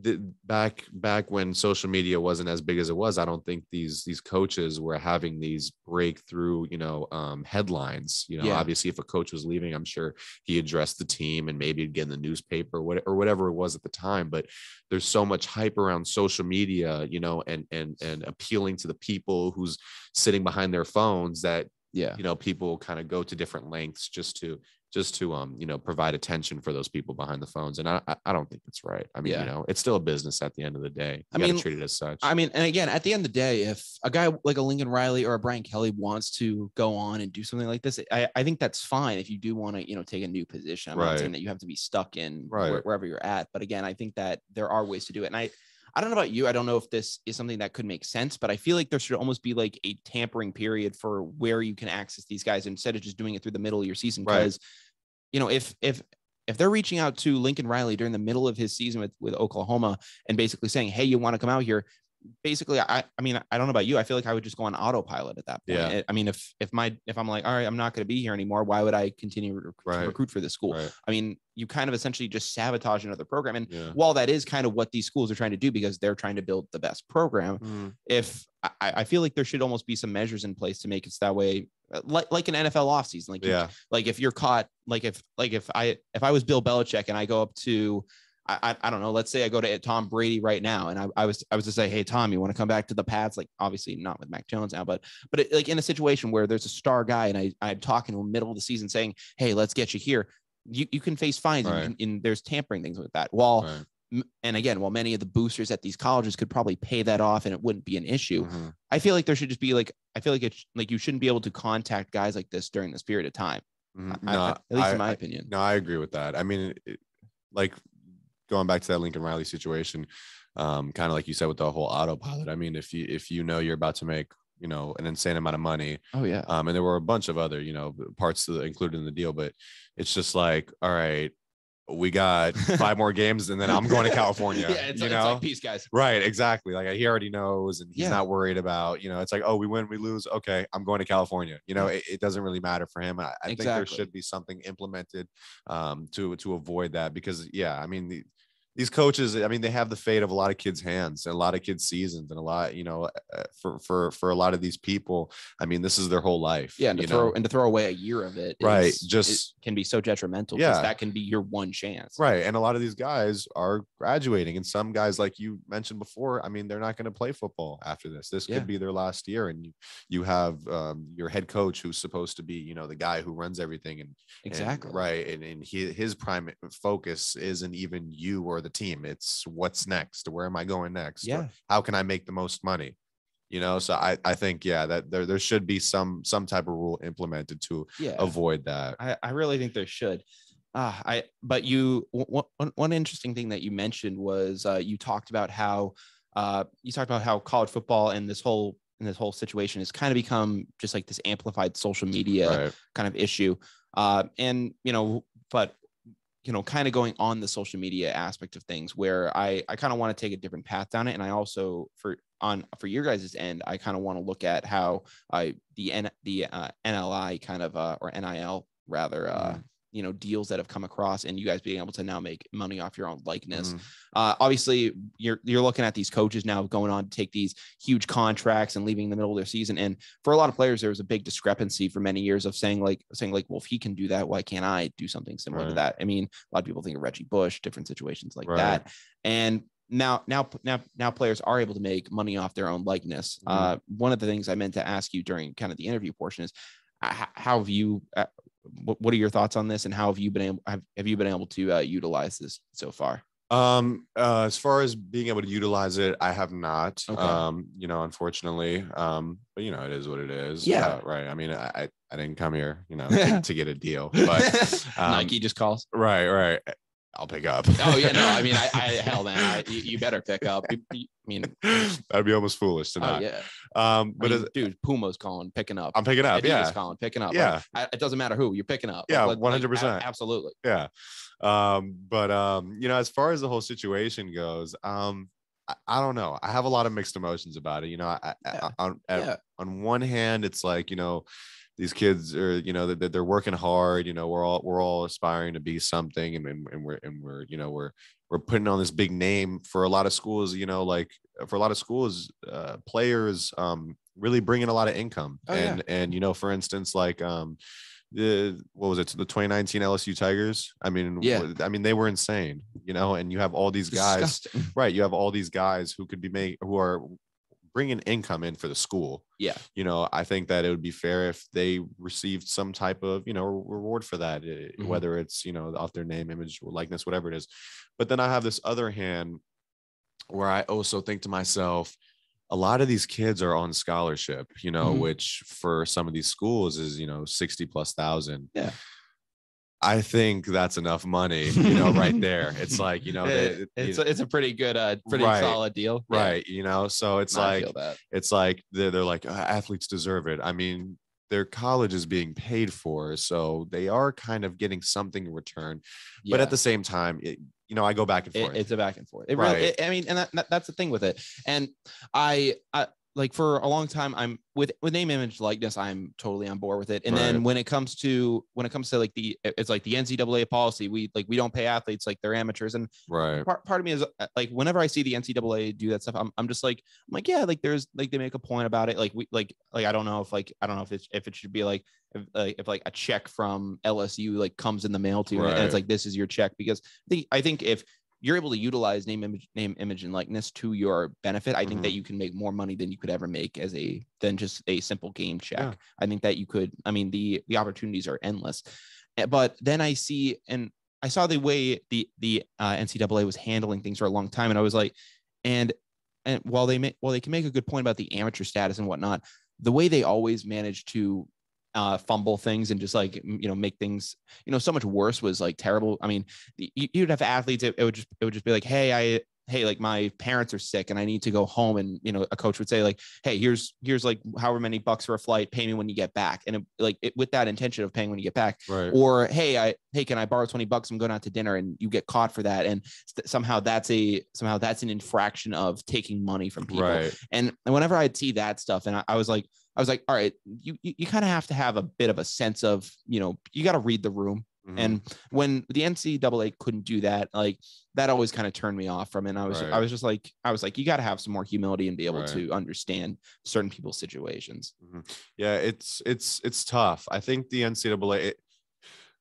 Speaker 2: the, back back when social media wasn't as big as it was. I don't think these these coaches were having these breakthrough, you know, um, headlines. You know, yeah. obviously, if a coach was leaving, I'm sure he addressed the team and maybe again the newspaper or whatever it was at the time. But there's so much hype around social media, you know, and and and appealing to the people who's sitting behind their phones that yeah you know people kind of go to different lengths just to just to um you know provide attention for those people behind the phones and i i don't think it's right i mean yeah. you know it's still a business at the end of the day you i mean treat it as such i
Speaker 1: mean and again at the end of the day if a guy like a lincoln riley or a brian kelly wants to go on and do something like this i, I think that's fine if you do want to you know take a new position i'm right. not saying that you have to be stuck in right. wherever you're at but again i think that there are ways to do it and i I don't know about you. I don't know if this is something that could make sense, but I feel like there should almost be like a tampering period for where you can access these guys instead of just doing it through the middle of your season. Because, right. you know, if if if they're reaching out to Lincoln Riley during the middle of his season with, with Oklahoma and basically saying, Hey, you want to come out here? basically I, I mean i don't know about you i feel like i would just go on autopilot at that point yeah. i mean if if my if i'm like all right i'm not going to be here anymore why would i continue rec- right. to recruit for this school right. i mean you kind of essentially just sabotage another program and yeah. while that is kind of what these schools are trying to do because they're trying to build the best program mm. if I, I, feel like there should almost be some measures in place to make it that way uh, like like an nfl offseason like yeah. You, like if you're caught like if like if i if i was bill belichick and i go up to I, I, don't know. Let's say I go to Tom Brady right now, and I, I was I was to say, hey Tom, you want to come back to the pads? Like obviously not with Mac Jones now, but but it, like in a situation where there's a star guy, and I I'm talking in the middle of the season saying, hey, let's get you here. You you can face fines, right. and, and, there's tampering things with that. While right. and again, while many of the boosters at these colleges could probably pay that off, and it wouldn't be an issue. Mm-hmm. I feel like there should just be like I feel like it's like you shouldn't be able to contact guys like this during this period of time. Mm-hmm. I, no, at least in my
Speaker 2: opinion. No, I agree with that. I mean. It, like going back to that Lincoln Riley situation, um, kind of like you said with the whole autopilot. I mean, if you if you know you're about to make you know an insane amount of money oh yeah um and there were a bunch of other you know parts the, included in the deal but it's just like all right we got five more games and then i'm going to california yeah it's, you like, know? Like, peace guys right exactly like he already knows and he's yeah. not worried about you know it's like oh we win we lose okay i'm going to california you know it, it doesn't really matter for him i, I exactly. think there should be something implemented um to to avoid that because yeah i mean the, these coaches i mean they have the fate of a lot of kids hands and a lot of kids seasons and a lot you know eh, eh, for for for a lot of these people i mean this is their whole life yeah and to, throw, know? and to throw
Speaker 1: away a year of it right just it can be so detrimental yeah that can be your one chance
Speaker 2: right and a lot of these guys are graduating and some guys like you mentioned before i mean they're not going to play football after this this yeah. could be their last year and you you have um, your head coach who's supposed to be you know the guy who runs everything and exactly and, right and, and he, his prime focus isn't even you or the the team. It's what's next. Where am I going next? Yeah. how can I make the most money? You know, so I, I think yeah that there, there should be some some type of rule implemented to yeah. avoid that. I, I really think there should.
Speaker 1: Uh, I but you one, one interesting thing that you mentioned was uh, you talked about how uh, you talked about how college football and this whole and this whole situation has kind of become just like this amplified social media right. kind of issue. Uh, and you know, but you know kind of going on the social media aspect of things where i i kind of want to take a different path down it and i also for on for your guys' end i kind of want to look at how i the n the uh, nli kind of uh, or nil rather uh, mm you know deals that have come across and you guys being able to now make money off your own likeness mm-hmm. uh, obviously you're you're looking at these coaches now going on to take these huge contracts and leaving in the middle of their season and for a lot of players there was a big discrepancy for many years of saying like saying like well if he can do that why can't i do something similar right. to that i mean a lot of people think of reggie bush different situations like right. that and now now now now players are able to make money off their own likeness mm-hmm. uh, one of the things i meant to ask you during kind of the interview portion is how have you uh, what, what are your thoughts on this, and how have you been able have, have you been able to uh, utilize this so far?
Speaker 2: Um, uh, as far as being able to utilize it, I have not. Okay. Um, you know, unfortunately. Um, but you know, it is what it is. Yeah. Uh, right. I mean, I I didn't come here, you know, to, get a deal, but um, Nike just calls. Right. Right. I'll pick up. oh yeah, no, I mean, I, I hell man, I, you, you, better
Speaker 1: pick up. You, you, I mean, I'd be almost foolish to oh, not. Uh, yeah. Um, but I mean, as, dude, Puma's calling, picking up. I'm picking up. Adidas yeah, calling, picking up. Yeah, like, it doesn't matter who you're picking up. Yeah, 100. Like, like, absolutely.
Speaker 2: Yeah. Um, but um, you know, as far as the whole situation goes, um, I, I don't know. I have a lot of mixed emotions about it. You know, I, yeah. I, on yeah. on one hand, it's like you know these kids are you know they're, they're working hard you know we're all we're all aspiring to be something and, and, and we're and we're you know we're we're putting on this big name for a lot of schools you know like uh, for a lot of schools uh, players um really bring in a lot of income oh, and yeah. and you know for instance like um the what was it the 2019 LSU Tigers I mean yeah I mean they were insane you know and you have all these guys right you have all these guys who could be made who are bringing income in for the school. Yeah. You know, I think that it would be fair if they received some type of, you know, reward for that, eh, mm-hmm. whether it's, you know, off their name, image, likeness, whatever it is. But then I have this other hand where I also think to myself, a lot of these kids are on scholarship, you know, mm-hmm. which for some of these schools is, you know, 60 plus thousand. Yeah. I think that's enough money, you know, right there. It's like, you know, they, it's, you
Speaker 1: it's a pretty good, uh, pretty right, solid deal. Right.
Speaker 2: Yeah. You know, so it's I like, it's like they're, they're like, oh, athletes deserve it. I mean, their college is being paid for. So they are kind of getting something in return. Yeah. But at the same
Speaker 1: time, it, you know, I go back and forth. It, it's a back and forth. It right. really, it, I mean, and that, that, that's the thing with it. And I, like for a long time i'm with with name image likeness i'm totally on board with it and right. then when it comes to when it comes to like the it's like the ncaa policy we like we don't pay athletes like they're amateurs and right part, part of me is uh, like whenever i see the ncaa do that stuff I'm, I'm just like i'm like yeah like there's like they make a point about it like we like like i don't know if like i don't know if it's if it should be like if, like, if like a check from lsu like comes in the mail to you right. and it's like this is your check because i think i think if you're able to utilize name image name image and likeness to your benefit i mm-hmm. think that mm-hmm. you can make more money than you could ever make as a than just a simple game check yeah. i think that you could i mean the the opportunities are endless eh, but then i see and i saw the way the the uh, ncaa was handling things for a long time and i was like and and while they may, while they can make a good point about the amateur status and whatnot the way they always manage to uh, fumble things and just like you know make things you know so much worse was like terrible. I mean, you, would have athletes it, it would just it would just be like, hey, I hey like my parents are sick and i need to go home and you know a coach would say like hey here's here's like however many bucks for a flight pay me when you get back and it, like it, with that intention of paying when you get back right. or hey i hey can i borrow 20 bucks i'm going out to dinner and you get caught for that and st- somehow that's a somehow that's an infraction of taking money from people right. and, and whenever i'd see that stuff and I, I was like I was like, all right, you you, you kind of have to have a bit of a sense of, you know, you got to read the room. Mm-hmm. And when the NCAA couldn't do that, like that always kind of turned me off from it. And I was right. I was just like, I was like, you got to have some more humility and be able right. to understand certain people's situations. Mm-hmm. Yeah, it's it's it's tough. I think the NCAA. It,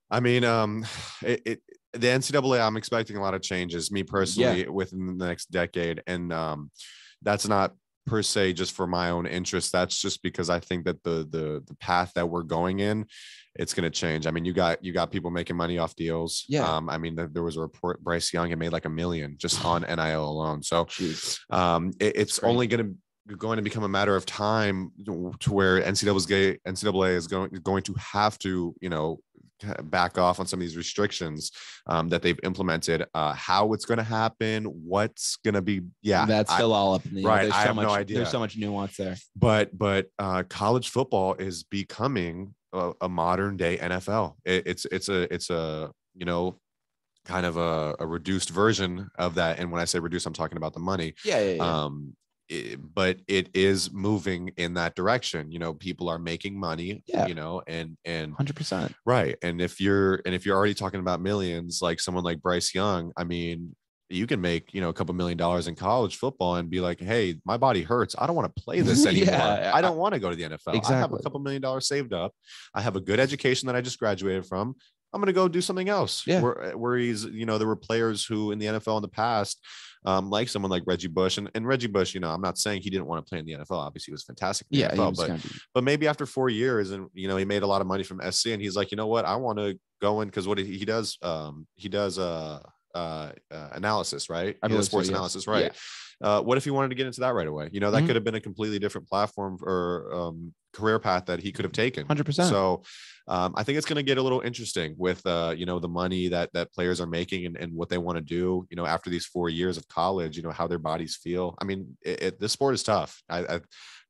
Speaker 1: I mean, um,
Speaker 2: it, it the NCAA. I'm expecting a lot of changes, me personally, yeah. within the next decade, and um, that's not per se just for my own interest that's just because i think that the the the path that we're going in it's going to change i mean you got you got people making money off deals yeah um, i mean there was a report bryce young had made like a million just on nil alone so Jeez. um it, it's only going to going to become a matter of time to where NCAA NCAA is going going to have to you know back off on some of these restrictions um, that they've implemented. Uh, how it's going to happen, what's going to be, yeah, that's still I, all up in the right. There's I so have much, no idea. There's so
Speaker 1: much nuance there.
Speaker 2: But but uh, college football is becoming a, a modern day NFL. It, it's it's a it's a you know kind of a, a, reduced version of that. And when I say reduced, I'm talking about the money. Yeah. yeah, yeah. Um, Eh, but it is moving in that direction you know people are making money yeah. you know and and 100% right and if you're and if you're already talking about millions like someone like bryce young i mean you can make you know a couple million dollars in college football and be like hey my body hurts i don't want to play this anymore yeah, i don't want to go to the nfl exactly. i have a couple million dollars saved up i have a good education that i just graduated from i'm going to go do something else yeah. where, eh, where he's you know there were players who in the nfl in the past um, like someone like Reggie Bush. And, and Reggie Bush, you know, I'm not saying he didn't want to play in the NFL. Obviously, he was fantastic. yeah, NFL, was but, but maybe after four years and, you know, he made a lot of money from SC and he's like, you know what, I want to go in because what he does, um, he does uh, uh, uh analysis, right? I he does sports so, yes. analysis, right? Yeah. Uh, what if he wanted to get into that right away? You know, that mm-hmm. could have been a completely different platform or um, career path that he could have taken. 100%. So um, I think it's going to get a little interesting with uh, you know the money that that players are making and, and what they want to do. You know, after these four years of college, you know how their bodies feel. I mean, it, it, this sport is tough. I, I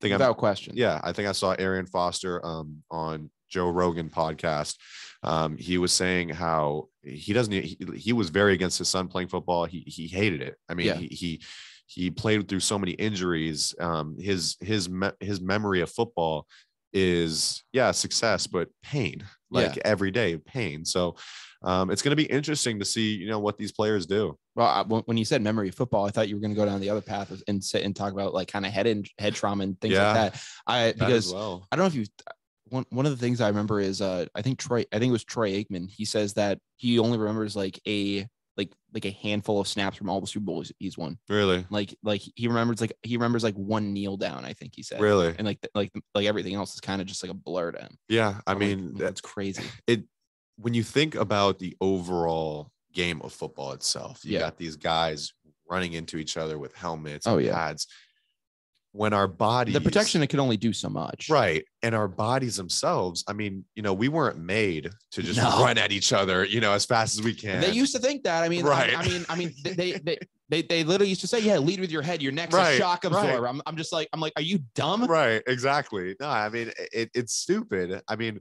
Speaker 2: think without I'm, question. Yeah, I think I saw Arian Foster um, on Joe Rogan podcast. Um, he was saying how he doesn't. He, he, was very against his son playing football. He he hated it. I mean, yeah. he, he he played through so many injuries. Um, his his me- his memory of football is yeah success but pain like yeah. every day pain so um,
Speaker 1: it's going to be interesting to see you know what these players do well I, when you said memory football i thought you were going to go down the other path and sit and talk about like kind of head and head trauma and things yeah, like that i because well. i don't know if you one, one of the things i remember is uh, i think troy i think it was troy aikman he says that he only remembers like a like like a handful of snaps from all the Super Bowls he's won. Really? Like like he remembers like he remembers like one kneel down. I think he said. Really? And like like like everything else is kind of just like a blur to him. Yeah, I I'm mean like, mm, that's crazy. It when you think about the
Speaker 2: overall game of football itself, you yeah. got these guys running into each other with helmets. Oh yeah. Pads when our body the protection
Speaker 1: it can only do so much
Speaker 2: right and our bodies themselves i mean you know we weren't made to just no. run at each other you know as
Speaker 1: fast as we can they used to think that i mean right i, I mean i mean they they They, they literally used to say, yeah, lead with your head. Your neck's right, a shock absorber. Right. I'm, I'm just like, I'm like, are you dumb? Right. Exactly. No, I mean,
Speaker 2: it, it's stupid. I mean,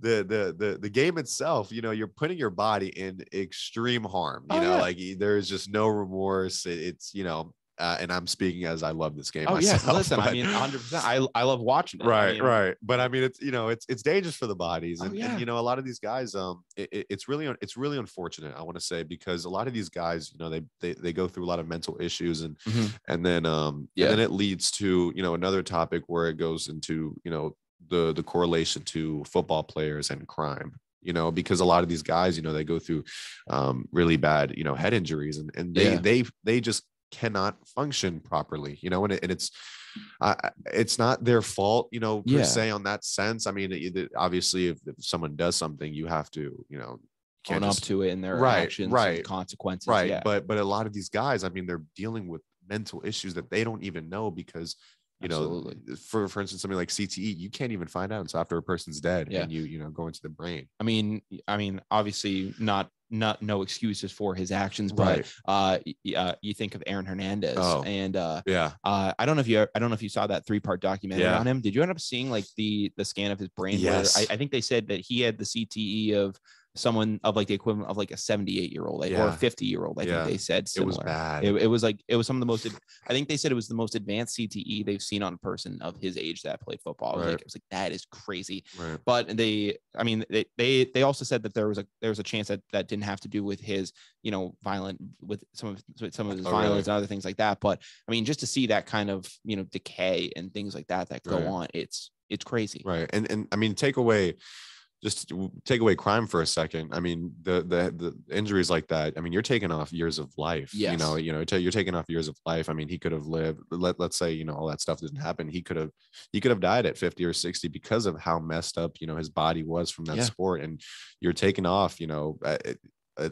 Speaker 2: the, the, the, the game itself, you know, you're putting your body in extreme harm, you oh, know, yeah. like there is just no remorse. It, it's, you know, uh, and I'm speaking as I love this game. Oh myself, yeah, listen, but... I mean, 100.
Speaker 1: I I love watching it. Right, I mean, right.
Speaker 2: But I mean, it's you know, it's it's dangerous for the bodies, oh, and, oh, yeah. and you know, a lot of these guys, um, it, it's really it's really unfortunate. I want to say because a lot of these guys, you know, they they they go through a lot of mental issues, and mm-hmm. and then um, yeah, and then it leads to you know another topic where it goes into you know the the correlation to football players and crime you know, because a lot of these guys, you know, they go through um, really bad, you know, head injuries and, and they, yeah. they, they just cannot function properly you know and, it, and it's uh, it's not their fault you know per yeah. se on that sense i mean it, it, obviously if, if, someone does something you have to you know can up to it and their right, actions right
Speaker 1: consequences
Speaker 2: right yeah. but but a lot of these guys i mean they're dealing with mental issues that they don't even know because you Absolutely. know for for instance something like cte you can't even find out until after a person's dead yeah. and you you know go into the brain
Speaker 1: i mean i mean obviously not not no excuses for his actions, but right. uh, uh, you think of Aaron Hernandez, oh, and uh, yeah, uh, I don't know if you I don't know if you saw that three part documentary yeah. on him. Did you end up seeing like the the scan of his brain? Yes, I, I, think they said that he had the CTE of someone of like the equivalent of like a 78 year old or a 50 year old. I yeah. think they said similar. It was bad. It, it, was like it was some of the most. I think they said it was the most advanced CTE they've seen on a person of his age that played football. It was, right. like, was like, that is crazy. Right. But they, I mean, they, they they also said that there was a there was a chance that that didn't have to do with his you know violent with some of with some of his oh, violence really? and other things like that. But I mean, just to see that kind of you know decay and things like that that go right. on, it's it's crazy.
Speaker 2: Right. And and I mean, take away just take away crime for a second. I mean, the the the injuries like that. I mean, you're taking off years of life. Yes. You know, you know, you're taking off years of life. I mean, he could have lived. Let let's say you know all that stuff didn't happen. He could have he could have died at 50 or 60 because of how messed up you know his body was from that yeah. sport. And you're taking off. You know,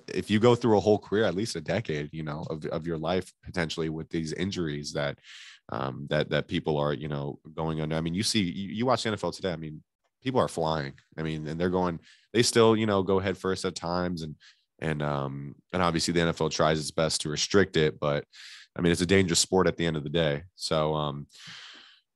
Speaker 2: if you go through a whole career at least a decade you know of, of your life potentially with these injuries that um that that people are you know going under i mean you see you, you watch the nfl today i mean people are flying. I mean, and they're going, they still, you know, go head first at times. And, and, um, and obviously the NFL tries its best to restrict it, but I mean, it's a dangerous sport at the end of the day. So, um,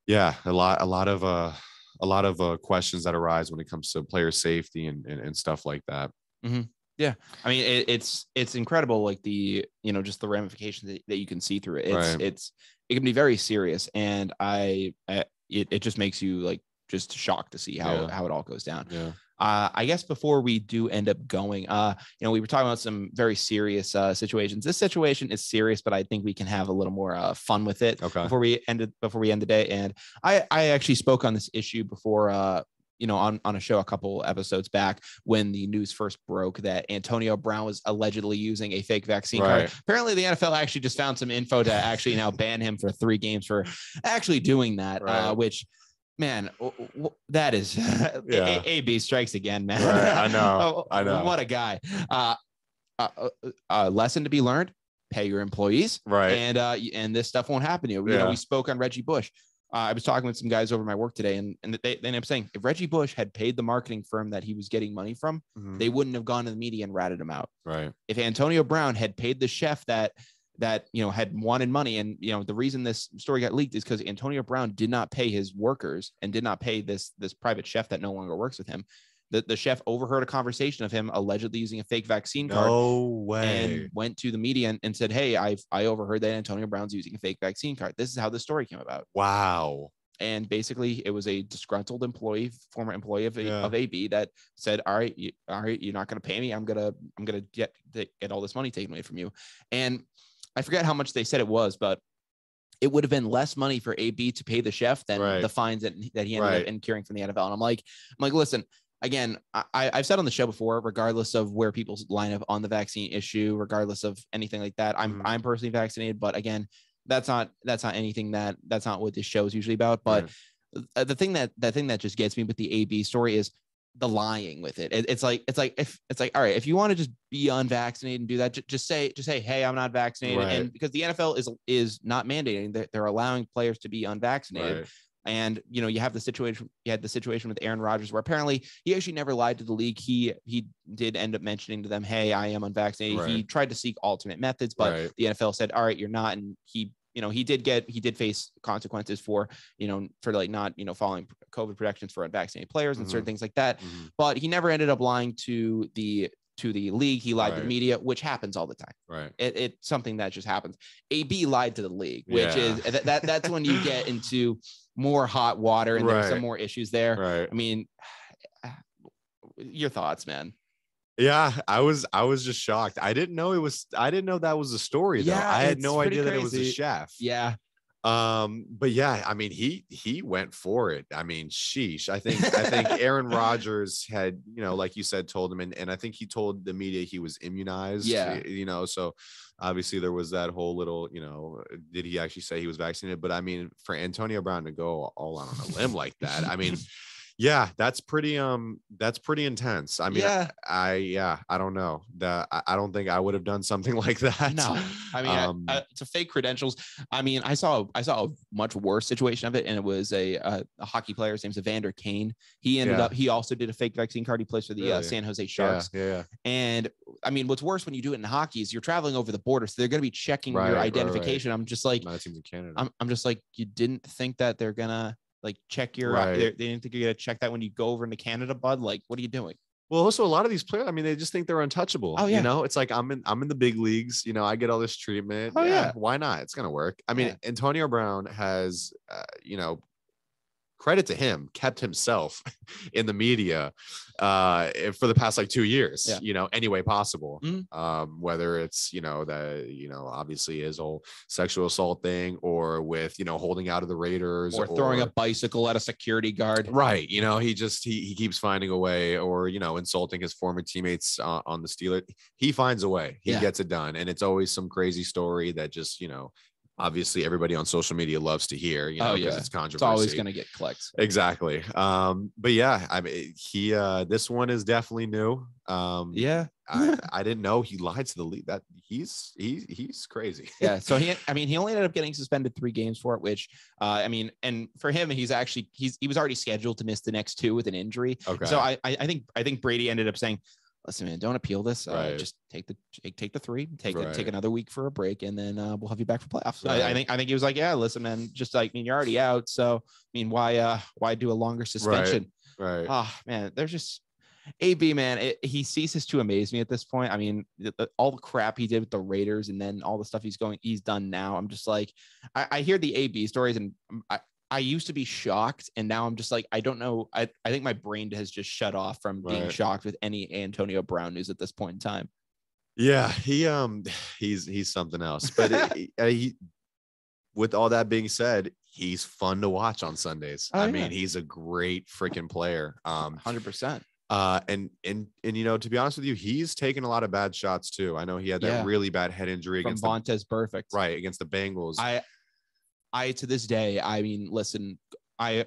Speaker 2: yeah, a lot, a lot of, uh, a lot of uh, questions that arise when it comes to player safety and, and, and stuff like that.
Speaker 1: Mm-hmm. Yeah, I mean it, it's it's incredible, like the you know just the ramifications that, that you can see through it. It's right. it's it can be very serious, and I, I it, it just makes you like just shocked to see how yeah. how it all goes down. Yeah. Uh, I guess before we do end up going, uh, you know, we were talking about some very serious uh, situations. This situation is serious, but I think we can have a little more uh, fun with it okay. before we ended before we end the day. And I I actually spoke on this issue before uh, you know, on, on a show a couple episodes back when the news first broke that Antonio Brown was allegedly using a fake vaccine right. card. Apparently, the NFL actually just found some info to actually now ban him for three games for actually doing that, uh, right. uh, which man, that is yeah. AB strikes again, man. Right, I know. Oh, I know. What a guy. Uh, uh, uh, uh, lesson to be learned: pay your employees, right? And uh, and this stuff won't happen to you. you yeah. know, we spoke on Reggie Bush. Uh, I was talking with some guys over my work today, and and they they ended up saying if Reggie Bush had paid the marketing firm that he was getting money from, mm-hmm. they wouldn't have gone to the media and ratted him out. Right. If Antonio Brown had paid the chef that that you know had wanted money and you know the reason this story got leaked is because antonio brown did not pay his workers and did not pay this this private chef that no longer works with him the, the chef overheard a conversation of him allegedly using a fake vaccine card no way. and went to the media and, and said hey i i overheard that antonio brown's using a fake vaccine card this is how the story came about wow and basically it was a disgruntled employee former employee of, yeah. of ab that said all right you, all right you're not going to pay me i'm going to i'm going to get get all this money taken away from you and I forget how much they said it was, but it would have been less money for AB to pay the chef than right. the fines that, that he ended right. up incurring from the NFL. And I'm like, I'm like, listen, again, I, have said on the show before, regardless of where people's line up on the vaccine issue, regardless of anything like that, I'm mm-hmm. I'm personally vaccinated, but again, that's not that's not anything that that's not what this show is usually about. But mm-hmm. the thing that that thing that just gets me with the AB story is the lying with it. it. It's like it's like if it's like all right, if you want to just be unvaccinated and do that, j- just say just say hey, I'm not vaccinated, right. and because the NFL is is not mandating that they're allowing players to be unvaccinated. Right. And you know you have the situation. You had the situation with Aaron Rodgers, where apparently he actually never lied to the league. He he did end up mentioning to them, "Hey, I am unvaccinated." Right. He tried to seek alternate methods, but the NFL said, "All right, you're not," and he you know he did get he did face consequences for you know for like not you know following COVID protections for unvaccinated players and mm-hmm. certain things like that. Mm-hmm. But he never ended up lying to the to the league. He lied right. to the media, which happens all the time. Right. It, it's something that just happens. AB lied to the league, which yeah. is that, that that's when you get into more hot water and right. there's some more issues there. Right. I mean, your thoughts, man.
Speaker 2: Yeah, I was I was just shocked. I didn't know it was I didn't know that was a story though. Yeah, I had no idea crazy. that it was a chef. Yeah. Um, but yeah, I mean, he he went for it. I mean, sheesh. I think I think Aaron Rodgers had, you know, like you said, told him, and, and I think he told the media he was immunized. Yeah, you know, so obviously there was that whole little, you know, did he actually say he was vaccinated? But I mean, for Antonio Brown to go all out on a limb like that, I mean, yeah that's pretty um that's pretty intense i mean yeah. I, I yeah i don't know that I, I don't think i would have done something like that no
Speaker 1: i mean um, I, uh, to fake credentials i mean i saw i saw a much worse situation of it and it was a, a, uh, a hockey player his name's evander kane he ended yeah. up he also did a fake vaccine card he plays for the uh, really? uh, san jose sharks yeah, yeah, and i mean what's worse when you do it in hockey is you're traveling over the border so they're going to be checking right, your identification right, right. i'm just like I'm, I'm just like you didn't think that they're gonna like check your uh, right. they didn't think you're gonna check that when you go over into Canada, bud. Like, what are you doing?
Speaker 2: Well, also a lot of these players, I mean, they just think they're untouchable. Oh, yeah. You know, it's like I'm in I'm in the big leagues, you know, I get all this treatment. Oh, yeah. yeah. Why not? It's gonna work. I mean, yeah. Antonio Brown has uh, you know, credit to him, kept himself in the media uh, eh, for the past like two years, yeah. you know, any way possible. Mm-hmm. Um, whether it's, you know, the, you know, obviously his whole sexual assault thing or with, you know, holding out of the Raiders or, or throwing a bicycle at a security guard. Right. You know, he just, he, he keeps finding a way or, you know, insulting his former teammates uh, on the Steelers. He finds a way, he yeah. gets it done. And it's always some crazy story that just, you know, obviously everybody on social media loves to hear, you know, because oh, yeah. it's controversy. It's always going to get clicks. Exactly. Um, but yeah, I mean, he, uh, this one is definitely new. Um, yeah. I, I
Speaker 1: didn't know he lied to the league that he's, he's, he's crazy. yeah. So he, I mean, he only ended up getting suspended three games for it, which, uh, I mean, and for him, he's actually, he's, he was already scheduled to miss the next two with an injury. Okay. So I, I think, I think Brady ended up saying listen, man, don't appeal this. Uh, right. just take the take, the three, take right. take another week for a break, and then uh, we'll have you back for playoffs. Right. I, I, think I think he was like, yeah, listen, man, just like I mean, you're already out, so I mean, why uh why do a longer suspension? Right. Oh man, there's just AB man, it, he ceases to amaze me at this point. I mean, the, the, all the crap he did with the Raiders, and then all the stuff he's going, he's done now. I'm just like, I, I hear the AB stories, and um, I, I used to be shocked, and now I'm just like, I don't know. I, I think my brain has just shut off from being right. shocked with any Antonio Brown news at this point in time.
Speaker 2: Yeah, he um he's he's something else. But it, he, with all that being said, he's fun to watch on Sundays. Oh, I yeah. mean, he's a great freaking player. Um 100%. Uh, and and and you know, to be honest with you, he's taken a lot of bad
Speaker 1: shots too. I know he had that yeah. really bad head injury From against Vontez perfect, right against the Bengals. I I to this day, I mean, listen, I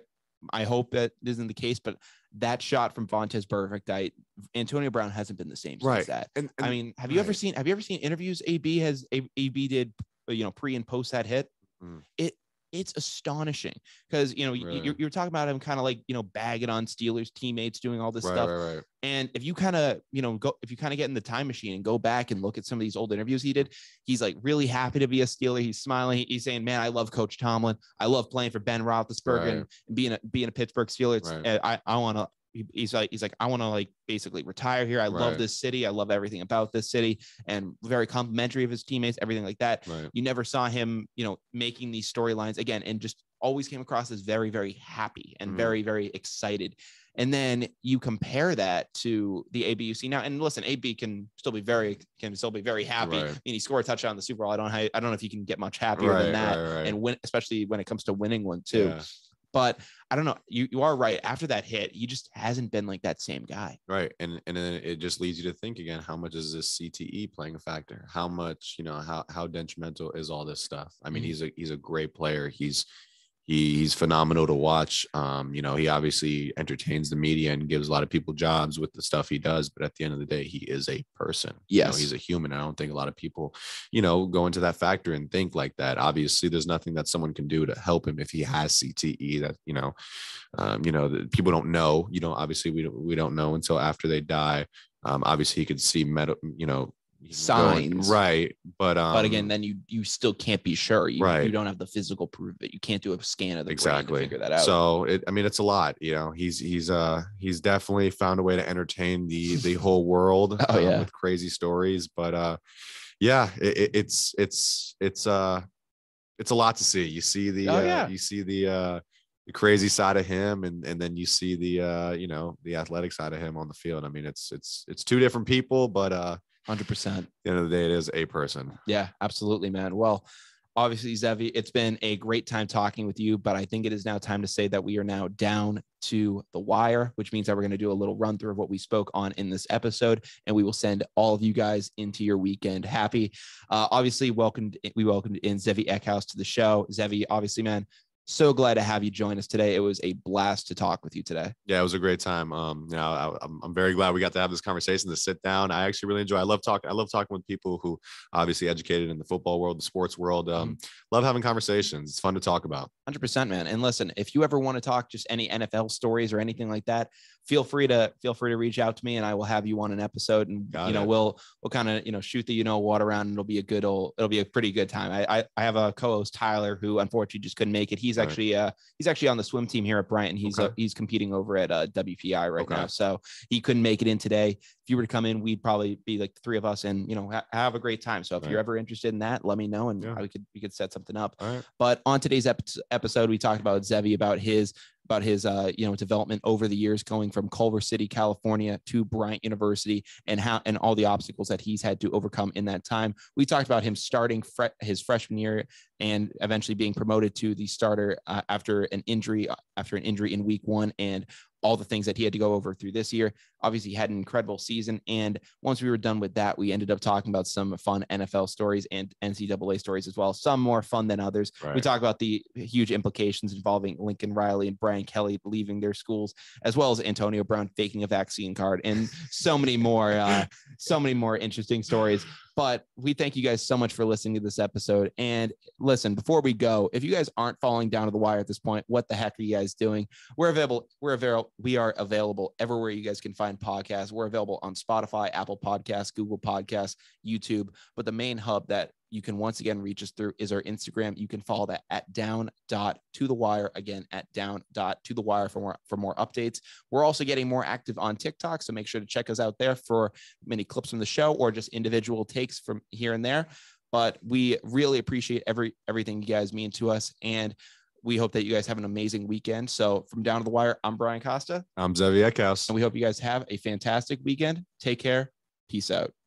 Speaker 1: I hope that isn't the case, but that shot from Vontez perfect. I Antonio Brown hasn't been the same right. since that. And, and I mean, have you right. ever seen have you ever seen interviews AB has AB did you know pre and post that hit? Mm. It it's astonishing because you know right. you're, you're, talking about him kind of like you know bagging on Steelers teammates doing all this right, stuff right, and if you kind of you know go if you kind of get in the time machine and go back and look at some of these old interviews he did he's like really happy to be a Steeler he's smiling he's saying man I love coach Tomlin I love playing for Ben Roethlisberger and being a being a Pittsburgh Steelers eh, I, I want to he's like he's like I want to like basically retire here. I right. love this city. I love everything about this city, and very complimentary of his teammates, everything like that. Right. You never saw him, you know, making these storylines again, and just always came across as very very happy and mm-hmm. very very excited. And then you compare that to the ABUC now. And listen, AB can still be very can still be very happy. Right. I mean, he scored a touchdown in the Super Bowl. I don't I don't know if you can get much happier right, than that. Right, and when especially when it comes to winning one too. Yeah. But I don't know. You you are right. After that hit, he just hasn't been like that same guy.
Speaker 2: Right, and and then it just leads you to think again: how much is this CTE playing a factor? How much you know? How how detrimental is all this stuff? I mean, mm-hmm. he's a he's a great player. He's he, he's phenomenal to watch. Um, you know, he obviously entertains the media and gives a lot of people jobs with the stuff he does. But at the end of the day, he is a person. Yes, you know, he's a human. I don't think a lot of people, you know, go into that factor and think like that. Obviously, there's nothing that someone can do to help him if he has CTE. That you know, um, you know, people don't know. You know, obviously we don't, we don't know until after they die. Um, obviously, he could see metal. you know
Speaker 1: signs, going, right? But um, but again, um, then you you still can't be sure. You, right. You don't have the physical proof that you can't do a scan of the exactly figure that out. So it, I mean, it's a lot. You know, he's he's
Speaker 2: uh he's definitely found a way to entertain the the whole world oh, um, yeah. with crazy stories. But uh, yeah, it, it's it's it's uh it's a lot to see. You see the oh, uh, yeah. you see the uh the crazy side of him and and then you see the uh you know the athletic side of him on the field i mean it's it's it's two different people but uh 100%. At the end of the day, it is a person.
Speaker 1: Yeah, absolutely, man. Well, obviously, Zevi, it's been a great time talking with you, but I think it is now time to say that we are now down to the wire, which means that we're going to do a little run through of what we spoke on in this episode, and we will send all of you guys into your weekend happy. Uh, obviously, welcomed we welcomed in Zevi Eckhouse to the show. Zevi, obviously, man, so glad to have you join us today. It was a blast to talk with you today. Yeah,
Speaker 2: it was a great time. Um, you know, I, am I'm very glad we got to have this conversation to sit down. I actually really enjoy. I love talking. I love talking with people who obviously educated in the football world, the sports world. Um, mm-hmm. Love having conversations. It's fun to talk about.
Speaker 1: Hundred percent, man. And listen, if you ever want to talk just any NFL stories or anything like that, feel free to feel free to reach out to me and I will have you on an episode and Got you know it. we'll we'll kind of you know shoot the you know what around and it'll be a good old it'll be a pretty good time. I I, I have a co-host Tyler who unfortunately just couldn't make it. He's actually right. uh he's actually on the swim team here at Bryant. He's okay. uh, he's competing over at uh, WPI right okay. now, so he couldn't make it in today. If you were to come in, we'd probably be like the three of us and you know ha- have a great time. So if you're ever interested in that, let me know and yeah. we could we could set something up. Right. But on today's ep- episode, we talked about Zevi about his about his uh, you know development over the years, going from Culver City, California, to Bryant University, and how and all the obstacles that he's had to overcome in that time. We talked about him starting fre- his freshman year and eventually being promoted to the starter uh, after an injury uh, after an injury in week one and all the things that he had to go over through this year obviously had an incredible season. And once we were done with that, we ended up talking about some fun NFL stories and NCAA stories as well, some more fun than others. Right. We talk about the huge implications involving Lincoln Riley and Brian Kelly leaving their schools, as well as Antonio Brown faking a vaccine card and so many more, uh, so many more interesting stories. But we thank you guys so much for listening to this episode. And listen, before we go, if you guys aren't falling down to the wire at this point, what the heck are you guys doing? We're available. We're available. We are available everywhere you guys can find Grind podcast. We're available on Spotify, Apple Podcasts, Google Podcasts, YouTube. But the main hub that you can once again reach us through is our Instagram. You can follow that at down dot to the wire again at down dot to the wire for more for more updates. We're also getting more active on TikTok, so make sure to check us out there for many clips from the show or just individual takes from here and there. But we really appreciate every everything you guys mean to us and we hope that you guys have an amazing weekend. So from down to the wire, I'm Brian Costa. I'm Xavier Eckhouse. And we hope you guys have a fantastic weekend. Take care. Peace out.